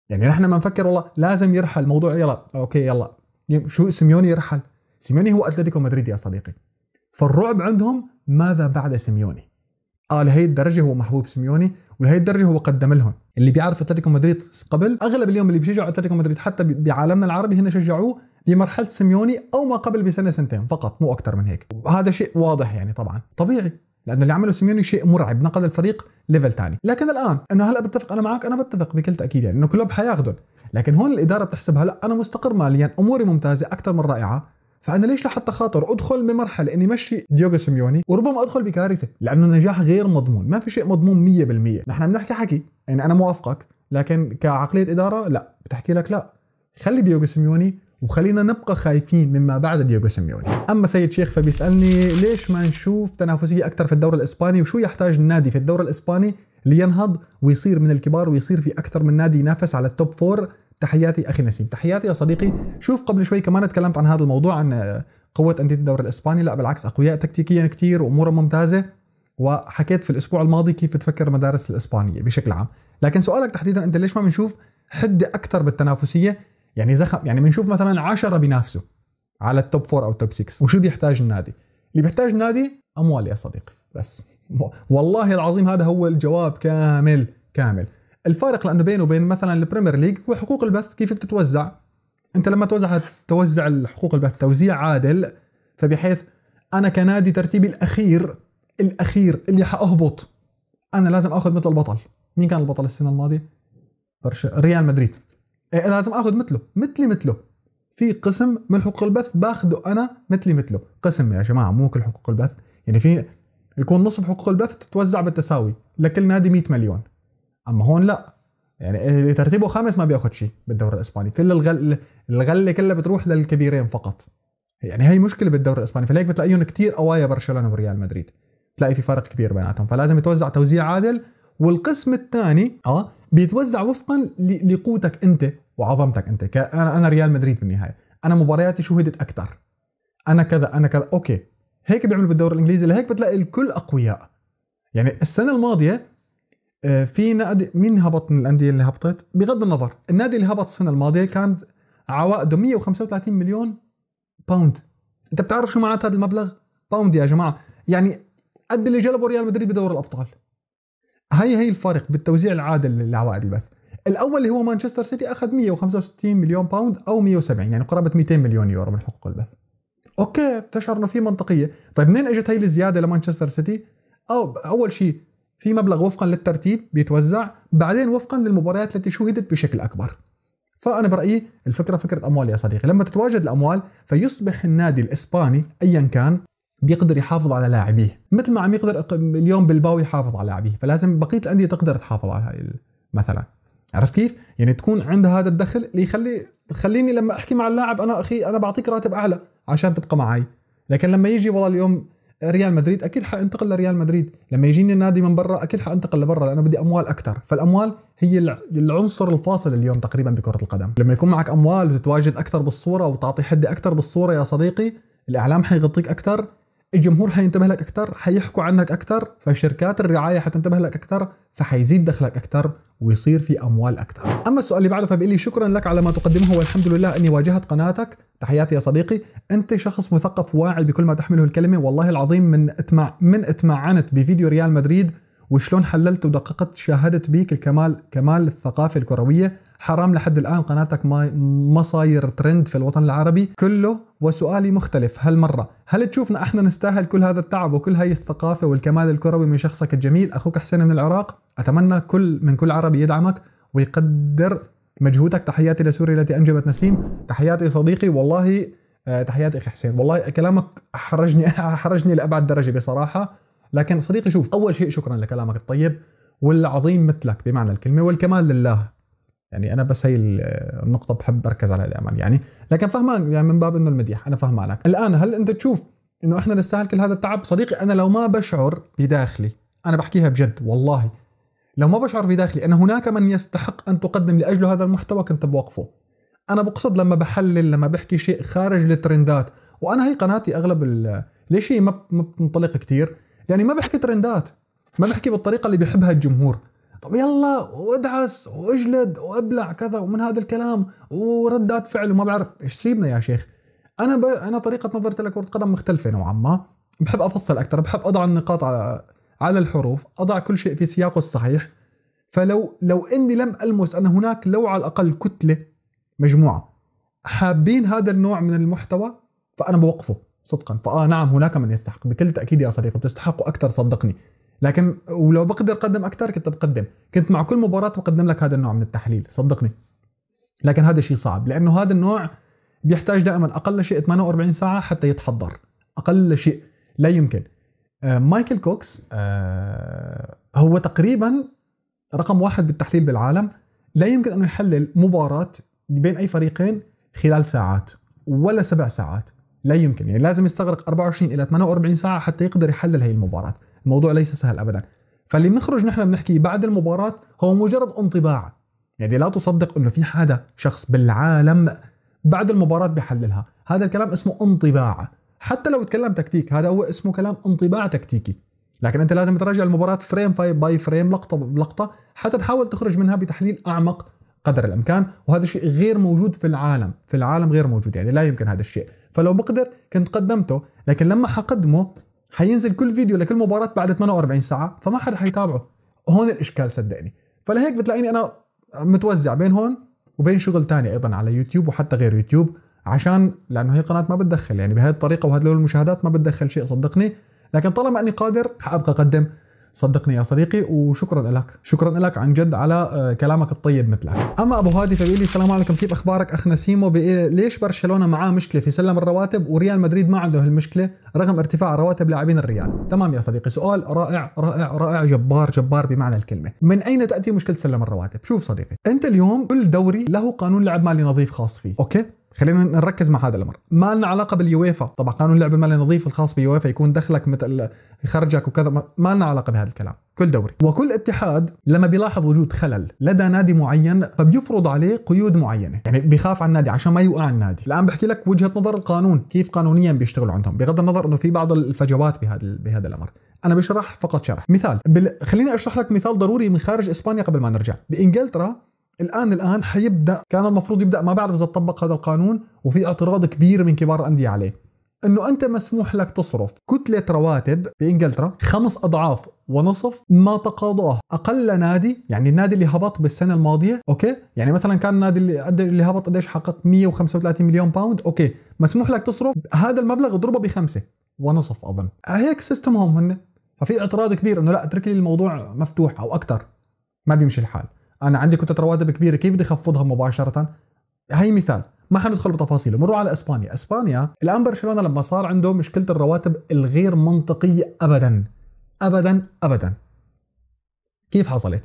يعني نحن ما نفكر والله لازم يرحل موضوع يلا أوكي يلا شو سيميوني يرحل سيميوني هو أتلتيكو مدريد يا صديقي فالرعب عندهم ماذا بعد سيميوني اه لهي الدرجه هو محبوب سيميوني ولهي الدرجه هو قدم لهم اللي بيعرف اتلتيكو مدريد قبل اغلب اليوم اللي بيشجعوا اتلتيكو مدريد حتى بعالمنا العربي هنا شجعوه لمرحله سيميوني او ما قبل بسنه سنتين فقط مو اكثر من هيك هذا شيء واضح يعني طبعا طبيعي لانه اللي عمله سيميوني شيء مرعب نقل الفريق ليفل ثاني لكن الان انه هلا بتفق انا معك انا بتفق بكل تاكيد يعني انه كلوب حياخذهم لكن هون الاداره بتحسبها لا انا مستقر ماليا اموري ممتازه اكثر من رائعه فانا ليش لحتى خاطر ادخل بمرحله اني مشي ديوغو سيميوني وربما ادخل بكارثه لانه النجاح غير مضمون ما في شيء مضمون 100% نحن بنحكي حكي يعني انا موافقك لكن كعقليه اداره لا بتحكي لك لا خلي ديوغو سيميوني وخلينا نبقى خايفين مما بعد دييغو سيميوني اما سيد شيخ فبيسالني ليش ما نشوف تنافسيه اكثر في الدوري الاسباني وشو يحتاج النادي في الدوري الاسباني لينهض ويصير من الكبار ويصير في اكثر من نادي ينافس على التوب فور تحياتي اخي نسيم تحياتي يا صديقي شوف قبل شوي كمان تكلمت عن هذا الموضوع عن قوه انديه الدوري الاسباني لا بالعكس اقوياء تكتيكيا كثير وامورهم ممتازه وحكيت في الاسبوع الماضي كيف تفكر مدارس الاسبانيه بشكل عام لكن سؤالك تحديدا انت ليش ما بنشوف حده اكثر بالتنافسيه يعني زخم يعني بنشوف مثلا 10 بينافسوا على التوب 4 او توب 6 وشو بيحتاج النادي؟ اللي بيحتاج النادي اموال يا صديقي بس والله العظيم هذا هو الجواب كامل كامل الفارق لانه بينه وبين مثلا البريمير ليج هو حقوق البث كيف بتتوزع انت لما توزع توزع حقوق البث توزيع عادل فبحيث انا كنادي ترتيبي الاخير الاخير اللي حاهبط انا لازم اخذ مثل البطل مين كان البطل السنه الماضيه برشا ريال مدريد إيه، انا لازم اخذ مثله مثلي مثله في قسم من حقوق البث باخذه انا مثلي مثله قسم يا جماعه مو كل حقوق البث يعني في يكون نصف حقوق البث تتوزع بالتساوي لكل نادي 100 مليون اما هون لا يعني اللي ترتيبه خامس ما بياخذ شيء بالدوري الاسباني كل الغل الغله كلها بتروح للكبيرين فقط يعني هي مشكله بالدوري الاسباني فليك بتلاقيهم كثير قوايا برشلونه وريال مدريد تلاقي في فرق كبير بيناتهم فلازم يتوزع توزيع عادل والقسم الثاني اه بيتوزع وفقا لقوتك انت وعظمتك انت انا انا ريال مدريد بالنهايه انا مبارياتي شهدت اكثر انا كذا انا كذا اوكي هيك بيعملوا بالدوري الانجليزي لهيك بتلاقي الكل اقوياء يعني السنه الماضيه آه، في نادي مين هبط من الانديه اللي هبطت بغض النظر النادي اللي هبط السنه الماضيه كان عوائده 135 مليون باوند انت بتعرف شو معنات هذا المبلغ باوند يا جماعه يعني قد اللي جلبوا ريال مدريد بدور الابطال هاي هي الفارق بالتوزيع العادل لعوائد البث الاول اللي هو مانشستر سيتي اخذ 165 مليون باوند او 170 يعني قرابه 200 مليون يورو من حقوق البث اوكي تشعر انه في منطقيه طيب منين اجت هي الزياده لمانشستر سيتي او اول شيء في مبلغ وفقا للترتيب بيتوزع بعدين وفقا للمباريات التي شهدت بشكل اكبر فانا برايي الفكره فكره اموال يا صديقي لما تتواجد الاموال فيصبح النادي الاسباني ايا كان بيقدر يحافظ على لاعبيه مثل ما عم يقدر اليوم بالباو يحافظ على لاعبيه فلازم بقيه الانديه تقدر تحافظ على هاي مثلا عرفت كيف؟ يعني تكون عندها هذا الدخل اللي يخلي خليني لما احكي مع اللاعب انا اخي انا بعطيك راتب اعلى عشان تبقى معي لكن لما يجي والله اليوم ريال مدريد اكيد حانتقل لريال مدريد لما يجيني نادي من برا اكيد حانتقل لبرا لانه بدي اموال اكثر فالاموال هي العنصر الفاصل اليوم تقريبا بكره القدم لما يكون معك اموال وتتواجد اكثر بالصوره وتعطي حده اكثر بالصوره يا صديقي الاعلام حيغطيك اكثر الجمهور حينتبه لك اكثر حيحكوا عنك اكثر فشركات الرعايه حتنتبه لك اكثر فحيزيد دخلك اكثر ويصير في اموال اكثر اما السؤال اللي بعده فبيقول لي شكرا لك على ما تقدمه والحمد لله اني واجهت قناتك تحياتي يا صديقي انت شخص مثقف واعي بكل ما تحمله الكلمه والله العظيم من اتمع من اتمعنت بفيديو ريال مدريد وشلون حللت ودققت شاهدت بيك الكمال كمال الثقافه الكرويه حرام لحد الان قناتك ما ما صاير ترند في الوطن العربي كله وسؤالي مختلف هالمره هل تشوفنا احنا نستاهل كل هذا التعب وكل هاي الثقافه والكمال الكروي من شخصك الجميل اخوك حسين من العراق اتمنى كل من كل عربي يدعمك ويقدر مجهودك تحياتي لسوريا التي انجبت نسيم تحياتي صديقي والله آه، تحياتي اخي حسين والله كلامك احرجني احرجني لابعد درجه بصراحه لكن صديقي شوف اول شيء شكرا لكلامك الطيب والعظيم مثلك بمعنى الكلمه والكمال لله يعني انا بس هي النقطه بحب اركز على دائما يعني لكن فهمان يعني من باب انه المديح انا فهم عليك الان هل انت تشوف انه احنا نستاهل كل هذا التعب صديقي انا لو ما بشعر بداخلي انا بحكيها بجد والله لو ما بشعر بداخلي ان هناك من يستحق ان تقدم لاجله هذا المحتوى كنت بوقفه انا بقصد لما بحلل لما بحكي شيء خارج الترندات وانا هي قناتي اغلب ليش هي ما بتنطلق كثير يعني ما بحكي ترندات ما بحكي بالطريقه اللي بيحبها الجمهور طب يلا وادعس واجلد وابلع كذا ومن هذا الكلام وردات فعل وما بعرف ايش سيبنا يا شيخ انا ب... انا طريقه نظرتي لكره القدم مختلفه نوعا ما بحب افصل اكثر بحب اضع النقاط على على الحروف اضع كل شيء في سياقه الصحيح فلو لو اني لم المس ان هناك لو على الاقل كتله مجموعه حابين هذا النوع من المحتوى فانا بوقفه صدقا فاه نعم هناك من يستحق بكل تاكيد يا صديقي بتستحقوا اكثر صدقني لكن ولو بقدر اقدم اكثر كنت بقدم كنت مع كل مباراه بقدم لك هذا النوع من التحليل صدقني لكن هذا شيء صعب لانه هذا النوع بيحتاج دائما اقل شيء 48 ساعه حتى يتحضر اقل شيء لا يمكن آه مايكل كوكس آه هو تقريبا رقم واحد بالتحليل بالعالم لا يمكن انه يحلل مباراه بين اي فريقين خلال ساعات ولا سبع ساعات لا يمكن يعني لازم يستغرق 24 الى 48 ساعه حتى يقدر يحلل هي المباراه الموضوع ليس سهل ابدا فاللي بنخرج نحن بنحكي بعد المباراه هو مجرد انطباع يعني لا تصدق انه في حدا شخص بالعالم بعد المباراه بحللها هذا الكلام اسمه انطباع حتى لو تكلم تكتيك هذا هو اسمه كلام انطباع تكتيكي لكن انت لازم تراجع المباراه فريم باي فريم لقطه بلقطه حتى تحاول تخرج منها بتحليل اعمق قدر الامكان وهذا الشيء غير موجود في العالم في العالم غير موجود يعني لا يمكن هذا الشيء فلو بقدر كنت قدمته لكن لما حقدمه حينزل كل فيديو لكل مباراه بعد 48 ساعه فما حدا حيتابعه هون الاشكال صدقني فلهيك بتلاقيني انا متوزع بين هون وبين شغل تاني ايضا على يوتيوب وحتى غير يوتيوب عشان لانه هي قناه ما بتدخل يعني بهذه الطريقه وهذه المشاهدات ما بتدخل شيء صدقني لكن طالما اني قادر حابقى اقدم صدقني يا صديقي وشكرا لك شكرا لك عن جد على آه، كلامك الطيب مثلك اما ابو هادي فبيقول لي السلام عليكم كيف اخبارك اخ نسيمو ليش برشلونه معاه مشكله في سلم الرواتب وريال مدريد ما عنده هالمشكله رغم ارتفاع رواتب لاعبين الريال تمام يا صديقي سؤال رائع رائع رائع جبار جبار بمعنى الكلمه من اين تاتي مشكله سلم الرواتب شوف صديقي انت اليوم كل دوري له قانون لعب مالي نظيف خاص فيه اوكي خلينا نركز مع هذا الامر ما لنا علاقه باليويفا طبعا قانون اللعب المالي النظيف الخاص بيويفا يكون دخلك مثل يخرجك وكذا ما لنا علاقه بهذا الكلام كل دوري وكل اتحاد لما بيلاحظ وجود خلل لدى نادي معين فبيفرض عليه قيود معينه يعني بيخاف على النادي عشان ما يوقع النادي الان بحكي لك وجهه نظر القانون كيف قانونيا بيشتغلوا عندهم بغض النظر انه في بعض الفجوات بهذا بهذا الامر انا بشرح فقط شرح مثال بل... خليني اشرح لك مثال ضروري من خارج اسبانيا قبل ما نرجع بانجلترا الان الان حيبدا كان المفروض يبدا ما بعرف اذا طبق هذا القانون وفي اعتراض كبير من كبار الانديه عليه انه انت مسموح لك تصرف كتله رواتب بانجلترا خمس اضعاف ونصف ما تقاضاه اقل نادي يعني النادي اللي هبط بالسنه الماضيه اوكي يعني مثلا كان النادي اللي اللي هبط قديش حقق 135 مليون باوند اوكي مسموح لك تصرف هذا المبلغ اضربه بخمسه ونصف اظن هيك سيستمهم هن ففي اعتراض كبير انه لا اترك لي الموضوع مفتوح او اكثر ما بيمشي الحال انا عندي كتله رواتب كبيره كيف بدي اخفضها مباشره هي مثال ما حندخل بتفاصيله مروا على اسبانيا اسبانيا الان برشلونه لما صار عنده مشكله الرواتب الغير منطقيه ابدا ابدا ابدا كيف حصلت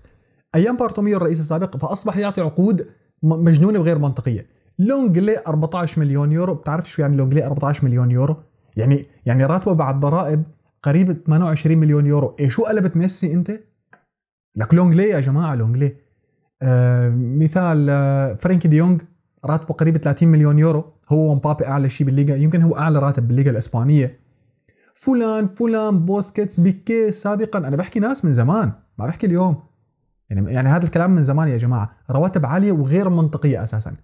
ايام بارتوميو الرئيس السابق فاصبح يعطي عقود مجنونه وغير منطقيه لونجلي 14 مليون يورو بتعرف شو يعني لونجلي 14 مليون يورو يعني يعني راتبه بعد ضرائب قريب 28 مليون يورو ايه شو قلبت ميسي انت لك لونجلي يا جماعه لونجلي آه، مثال آه، فرانكي دي يونغ راتبه قريب 30 مليون يورو هو ومبابي اعلى شيء بالليغا يمكن هو اعلى راتب بالليغا الاسبانيه فلان فلان بوسكيتس بيكي سابقا انا بحكي ناس من زمان ما بحكي اليوم يعني يعني هذا الكلام من زمان يا جماعه رواتب عاليه وغير منطقيه اساسا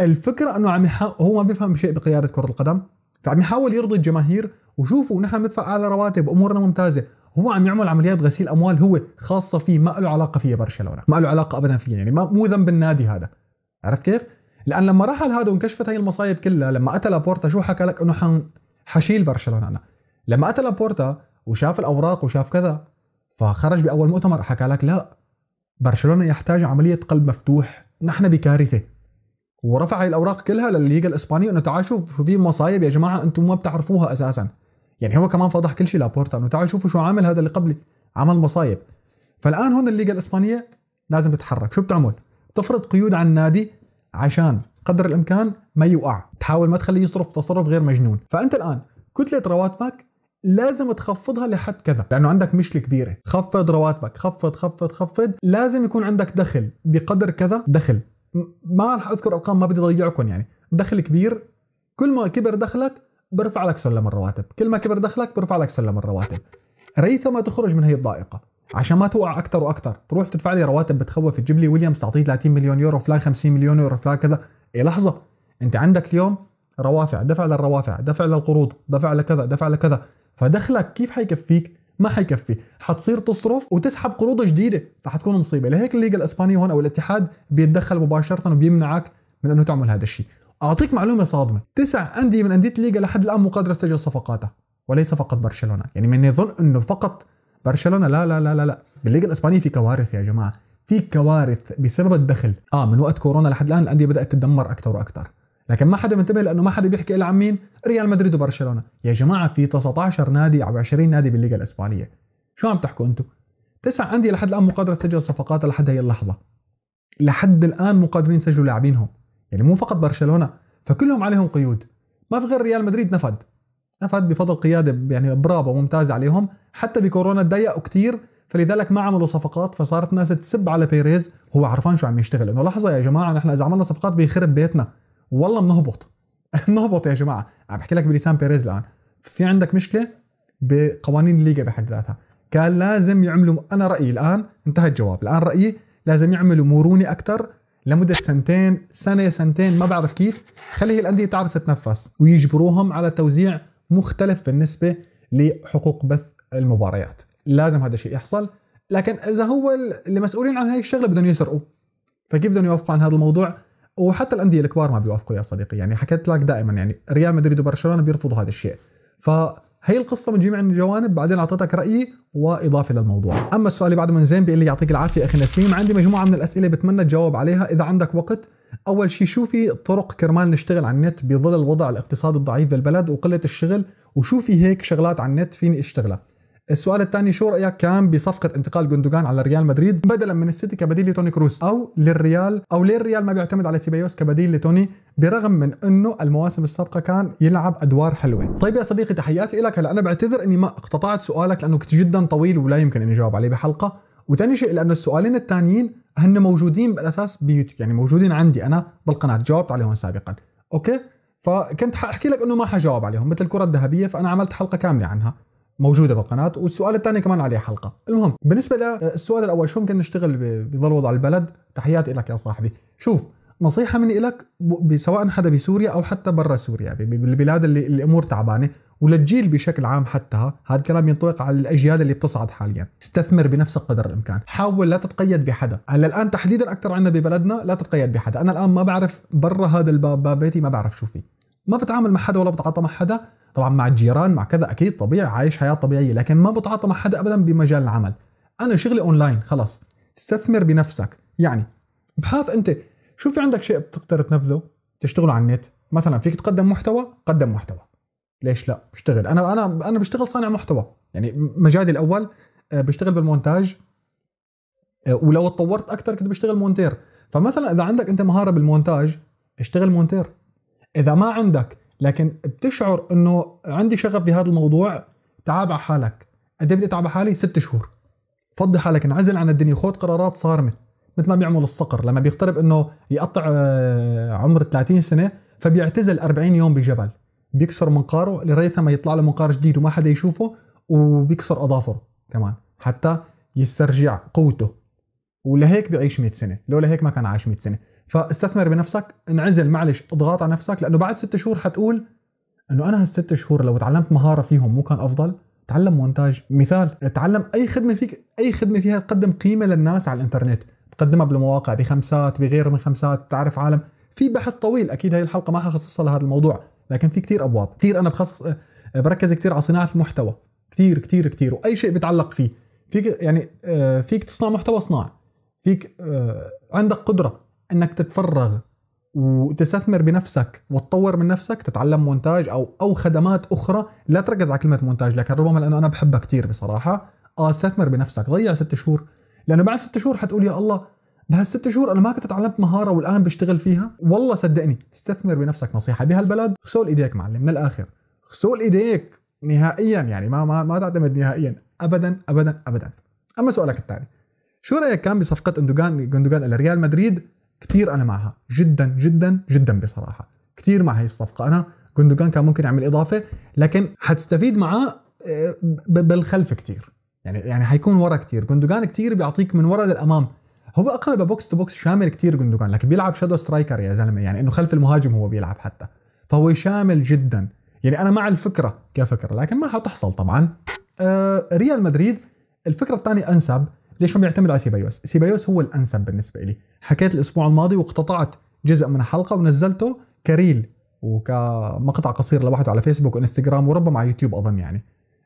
الفكره انه عم هو ما بيفهم شيء بقياده كره القدم فعم يحاول يرضي الجماهير وشوفوا نحن بندفع اعلى رواتب امورنا ممتازه هو عم يعمل عمليات غسيل اموال هو خاصه فيه ما له علاقه فيه برشلونه ما له علاقه ابدا فيه يعني ما مو ذنب النادي هذا عرفت كيف لان لما رحل هذا وانكشفت هاي المصايب كلها لما اتى لابورتا شو حكى لك انه حن حشيل برشلونه انا لما اتى لابورتا وشاف الاوراق وشاف كذا فخرج باول مؤتمر حكى لك لا برشلونه يحتاج عمليه قلب مفتوح نحن بكارثه ورفع هاي الاوراق كلها للليغا الاسبانيه انه تعال شوف شو في مصايب يا جماعه انتم ما بتعرفوها اساسا يعني هو كمان فضح كل شيء لابورتا انه تعالوا شوفوا شو عامل هذا اللي قبلي عمل مصايب فالان هون الليغا الاسبانيه لازم تتحرك شو بتعمل بتفرض قيود على النادي عشان قدر الامكان ما يوقع تحاول ما تخليه يصرف تصرف غير مجنون فانت الان كتله رواتبك لازم تخفضها لحد كذا لانه عندك مشكله كبيره خفض رواتبك خفض خفض خفض لازم يكون عندك دخل بقدر كذا دخل ما راح اذكر ارقام ما بدي اضيعكم يعني دخل كبير كل ما كبر دخلك برفع لك سلم الرواتب كل ما كبر دخلك برفع لك سلم الرواتب ريثما تخرج من هي الضائقة عشان ما توقع اكثر واكثر تروح تدفع لي رواتب بتخوف تجيب لي ويليامز تعطيه 30 مليون يورو فلان 50 مليون يورو فلان كذا اي لحظه انت عندك اليوم روافع دفع للروافع دفع للقروض دفع لكذا دفع لكذا فدخلك كيف حيكفيك ما حيكفي حتصير تصرف وتسحب قروض جديده فحتكون مصيبه لهيك الليغا الاسبانيه هون او الاتحاد بيتدخل مباشره وبيمنعك من انه تعمل هذا الشيء اعطيك معلومه صادمه تسع انديه من انديه الليغا لحد الان مو قادره تسجل صفقاتها وليس فقط برشلونه يعني من يظن انه فقط برشلونه لا لا لا لا لا بالليغا الاسبانيه في كوارث يا جماعه في كوارث بسبب الدخل اه من وقت كورونا لحد الان الانديه بدات تتدمر اكثر واكثر لكن ما حدا منتبه لانه ما حدا بيحكي الا عن مين؟ ريال مدريد وبرشلونه، يا جماعه في 19 نادي او 20 نادي بالليغا الاسبانيه، شو عم تحكوا انتم؟ تسع انديه لحد الان مو قادره تسجل صفقات لحد هي اللحظه. لحد الان مو قادرين يسجلوا لاعبينهم، يعني مو فقط برشلونه فكلهم عليهم قيود ما في غير ريال مدريد نفد نفد بفضل قياده يعني برافو ممتاز عليهم حتى بكورونا تضيقوا كثير فلذلك ما عملوا صفقات فصارت ناس تسب على بيريز هو عرفان شو عم يشتغل انه لحظه يا جماعه نحن اذا عملنا صفقات بيخرب بيتنا والله بنهبط (laughs) بنهبط يا جماعه عم بحكي لك بلسان بيريز الان في عندك مشكله بقوانين الليغا بحد ذاتها كان لازم يعملوا انا رايي الان انتهى الجواب الان رايي لازم يعملوا مرونه اكثر لمده سنتين سنه سنتين ما بعرف كيف خلي هي الانديه تعرف تتنفس ويجبروهم على توزيع مختلف بالنسبه لحقوق بث المباريات لازم هذا الشيء يحصل لكن اذا هو اللي مسؤولين عن هاي الشغله بدهم يسرقوا فكيف بدهم يوافقوا عن هذا الموضوع وحتى الانديه الكبار ما بيوافقوا يا صديقي يعني حكيت لك دائما يعني ريال مدريد وبرشلونه بيرفضوا هذا الشيء ف هي القصه من جميع الجوانب بعدين اعطيتك رايي واضافه للموضوع اما السؤال بعد من زين بيقول لي يعطيك العافيه اخي نسيم عندي مجموعه من الاسئله بتمنى تجاوب عليها اذا عندك وقت اول شيء شو في طرق كرمال نشتغل على النت بظل الوضع الاقتصادي الضعيف بالبلد وقله الشغل وشو في هيك شغلات على النت فيني اشتغلها السؤال الثاني شو رايك كان بصفقه انتقال جوندوجان على ريال مدريد بدلا من السيتي كبديل لتوني كروس او للريال او ليه الريال ما بيعتمد على سيبايوس كبديل لتوني برغم من انه المواسم السابقه كان يلعب ادوار حلوه طيب يا صديقي تحياتي لك هلا انا بعتذر اني ما اقتطعت سؤالك لانه كنت جدا طويل ولا يمكن اني اجاوب عليه بحلقه وثاني شيء لانه السؤالين الثانيين هن موجودين بالاساس بيوتيوب يعني موجودين عندي انا بالقناه جاوبت عليهم سابقا اوكي فكنت حاحكي لك انه ما حجاوب عليهم مثل الكره الذهبيه فانا عملت حلقه كامله عنها موجوده بالقناه والسؤال الثاني كمان عليه حلقه المهم بالنسبه للسؤال الاول شو ممكن نشتغل بظل وضع البلد تحياتي لك يا صاحبي شوف نصيحه مني لك سواء حدا بسوريا او حتى برا سوريا بالبلاد اللي الامور تعبانه وللجيل بشكل عام حتى هذا الكلام ينطبق على الاجيال اللي بتصعد حاليا استثمر بنفسك قدر الامكان حاول لا تتقيد بحدا هلا الان تحديدا اكثر عندنا ببلدنا لا تتقيد بحدا انا الان ما بعرف برا هذا الباب باب بيتي ما بعرف شو فيه ما بتعامل مع حدا ولا بتعاطى مع حدا طبعا مع الجيران مع كذا اكيد طبيعي عايش حياه طبيعيه لكن ما بتعاطى مع حدا ابدا بمجال العمل انا شغلي اونلاين خلص استثمر بنفسك يعني ابحث انت شو في عندك شيء بتقدر تنفذه تشتغله على النت مثلا فيك تقدم محتوى قدم محتوى ليش لا اشتغل انا انا انا بشتغل صانع محتوى يعني مجالي الاول آه، بشتغل بالمونتاج آه، ولو تطورت اكثر كنت بشتغل مونتير فمثلا اذا عندك انت مهاره بالمونتاج اشتغل مونتير اذا ما عندك لكن بتشعر انه عندي شغف بهذا الموضوع تعاب على حالك قد إيه بدي اتعب على حالي ست شهور فضي حالك انعزل عن الدنيا خذ قرارات صارمه مثل ما بيعمل الصقر لما بيقترب انه يقطع آه، عمر 30 سنه فبيعتزل 40 يوم بجبل بيكسر منقاره لريثما ما يطلع له منقار جديد وما حدا يشوفه وبيكسر اظافره كمان حتى يسترجع قوته ولهيك بيعيش 100 سنه لولا هيك ما كان عايش 100 سنه فاستثمر بنفسك انعزل معلش اضغط على نفسك لانه بعد ست شهور حتقول انه انا هالست شهور لو تعلمت مهاره فيهم مو كان افضل تعلم مونتاج مثال تعلم اي خدمه فيك اي خدمه فيها تقدم قيمه للناس على الانترنت تقدمها بالمواقع بخمسات بغير من خمسات تعرف عالم في بحث طويل اكيد هاي الحلقه ما حخصصها لهذا الموضوع لكن في كتير ابواب كتير انا بخصص آه، بركز كتير على صناعه المحتوى كتير كتير كتير واي شيء بتعلق فيه فيك يعني آه، فيك تصنع محتوى صناع فيك آه، عندك قدره انك تتفرغ وتستثمر بنفسك وتطور من نفسك تتعلم مونتاج او او خدمات اخرى لا تركز على كلمه مونتاج لكن ربما لانه انا بحبها كثير بصراحه اه استثمر بنفسك ضيع ست شهور لانه بعد ست شهور حتقول يا الله بهالست شهور انا ما كنت تعلمت مهاره والان بشتغل فيها والله صدقني استثمر بنفسك نصيحه بهالبلد خسول ايديك معلم من الاخر خسول ايديك نهائيا يعني ما ما ما تعتمد نهائيا ابدا ابدا ابدا اما سؤالك الثاني شو رايك كان بصفقه اندوغان جندوغان الى ريال مدريد كثير انا معها جدا جدا جدا بصراحه كثير مع هي الصفقه انا جوندوجان كان ممكن يعمل اضافه لكن حتستفيد معاه آه، بالخلف كثير يعني يعني حيكون ورا كثير جوندوجان كثير بيعطيك من ورا للامام هو اقرب بوكس تو بوكس شامل كثير جوندوجان لكن بيلعب شادو سترايكر يا زلمه يعني انه خلف المهاجم هو بيلعب حتى فهو شامل جدا يعني انا مع الفكره كفكره لكن ما حتحصل طبعا آه ريال مدريد الفكره الثانيه انسب ليش ما بيعتمد على سيبايوس سيبايوس هو الانسب بالنسبه لي حكيت الاسبوع الماضي واقتطعت جزء من حلقه ونزلته كريل وكمقطع قصير لوحده على فيسبوك وانستغرام وربما على يوتيوب اظن يعني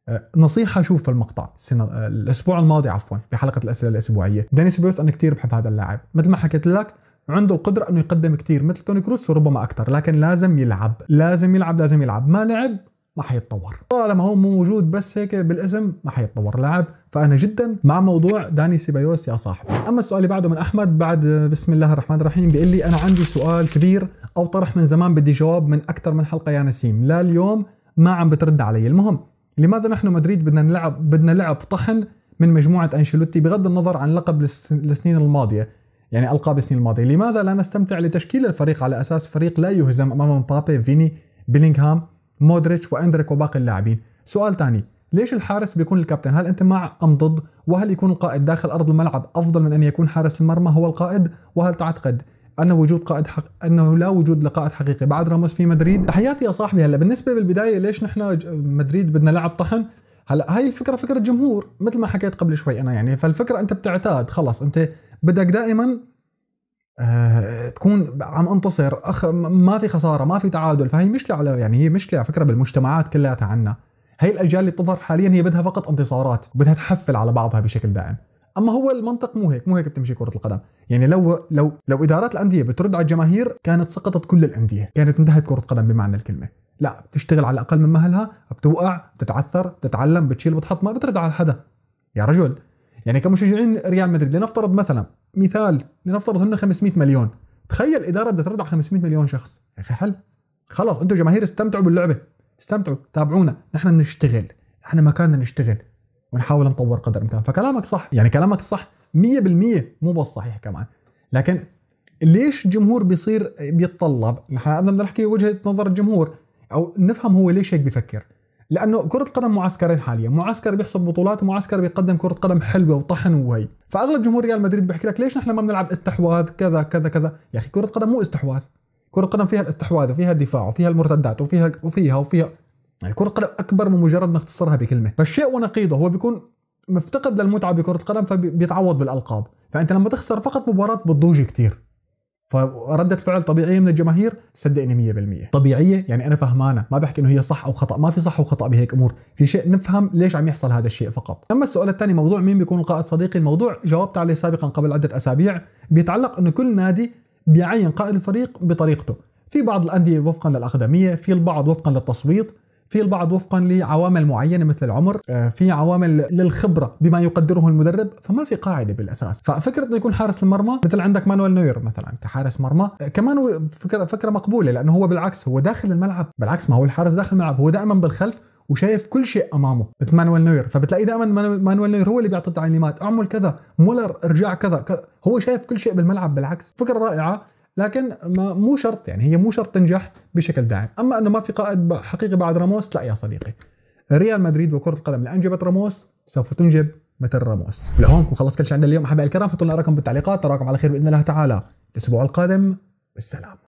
أه، نصيحه شوف المقطع أه، الاسبوع الماضي عفوا بحلقه الاسئله الاسبوعيه داني سيبايوس انا كثير بحب هذا اللاعب مثل ما حكيت لك عنده القدره انه يقدم كثير مثل توني كروس وربما اكثر لكن لازم يلعب لازم يلعب لازم يلعب ما لعب ما حيتطور طالما هو مو موجود بس هيك بالاسم ما حيتطور لاعب فانا جدا مع موضوع داني سيبايوس يا صاحبي اما السؤال اللي بعده من احمد بعد بسم الله الرحمن الرحيم بيقول لي انا عندي سؤال كبير او طرح من زمان بدي جواب من اكثر من حلقه يا نسيم لا اليوم ما عم بترد علي المهم لماذا نحن مدريد بدنا نلعب بدنا لعب طحن من مجموعه انشيلوتي بغض النظر عن لقب السنين الماضيه يعني القاب السنين الماضيه، لماذا لا نستمتع لتشكيل الفريق على اساس فريق لا يهزم امام مبابي، فيني، بيلينغهام، مودريتش واندريك وباقي اللاعبين سؤال ثاني ليش الحارس بيكون الكابتن هل انت مع ام ضد وهل يكون القائد داخل ارض الملعب افضل من ان يكون حارس المرمى هو القائد وهل تعتقد ان وجود قائد حق انه لا وجود لقائد حقيقي بعد راموس في مدريد تحياتي يا صاحبي هلا بالنسبه بالبدايه ليش نحن مدريد بدنا لعب طحن هلا هاي الفكره فكره جمهور مثل ما حكيت قبل شوي انا يعني فالفكره انت بتعتاد خلص انت بدك دائما آه، تكون عم انتصر أخ ما في خساره ما في تعادل فهي مشكله على يعني هي مشكله على فكره بالمجتمعات كلياتها عنا هي الاجيال اللي بتظهر حاليا هي بدها فقط انتصارات بدها تحفل على بعضها بشكل دائم اما هو المنطق مو هيك مو هيك بتمشي كره القدم يعني لو لو لو ادارات الانديه بترد على الجماهير كانت سقطت كل الانديه كانت انتهت كره القدم بمعنى الكلمه لا بتشتغل على الاقل من مهلها بتوقع بتتعثر بتتعلم بتشيل بتحط ما بترد على حدا يا رجل يعني كمشجعين ريال مدريد لنفترض مثلا مثال لنفترض هن 500 مليون تخيل اداره بدها ترد على 500 مليون شخص يا اخي حل خلص انتم جماهير استمتعوا باللعبه استمتعوا تابعونا نحن بنشتغل احنا مكاننا نشتغل ونحاول نطور قدر الامكان فكلامك صح يعني كلامك صح 100% مو بس صحيح كمان لكن ليش الجمهور بيصير بيتطلب نحن بدنا نحكي وجهه نظر الجمهور او نفهم هو ليش هيك بيفكر لانه كره القدم معسكرين حاليا معسكر بيحسب بطولات ومعسكر بيقدم كره قدم حلوه وطحن وهي فاغلب جمهور ريال مدريد بيحكي لك ليش نحن ما بنلعب استحواذ كذا كذا كذا يا اخي كره قدم مو استحواذ كره قدم فيها الاستحواذ وفيها الدفاع وفيها المرتدات وفيها وفيها وفيها يعني كره قدم اكبر من مجرد ما اختصرها بكلمه فالشيء ونقيضه هو بيكون مفتقد للمتعه بكره القدم فبيتعوض بالالقاب فانت لما تخسر فقط مباراه بتضوج كثير فردة فعل طبيعية من الجماهير صدقني 100% طبيعية يعني أنا فهمانة ما بحكي إنه هي صح أو خطأ ما في صح وخطأ بهيك أمور في شيء نفهم ليش عم يحصل هذا الشيء فقط أما السؤال الثاني موضوع مين بيكون القائد صديقي الموضوع جاوبت عليه سابقا قبل عدة أسابيع بيتعلق إنه كل نادي بيعين قائد الفريق بطريقته في بعض الأندية وفقا للأقدمية في البعض وفقا للتصويت في البعض وفقا لعوامل معينه مثل العمر آه، في عوامل للخبره بما يقدره المدرب فما في قاعده بالاساس ففكره انه يكون حارس المرمى مثل عندك مانويل نوير مثلا كحارس مرمى آه، كمان فكره فكره مقبوله لانه هو بالعكس هو داخل الملعب بالعكس ما هو الحارس داخل الملعب هو دائما بالخلف وشايف كل شيء امامه مثل مانويل نوير فبتلاقيه دائما مانويل نوير هو اللي بيعطي التعليمات اعمل كذا مولر ارجع كذا, كذا هو شايف كل شيء بالملعب بالعكس فكره رائعه لكن ما مو شرط يعني هي مو شرط تنجح بشكل دائم اما انه ما في قائد حقيقي بعد راموس لا يا صديقي ريال مدريد وكره القدم لانجبت راموس سوف تنجب مثل راموس لهون خلص كل شيء عندنا اليوم احبائي الكرام حطوا لنا رقم بالتعليقات تراكم على خير باذن الله تعالى الاسبوع القادم بالسلام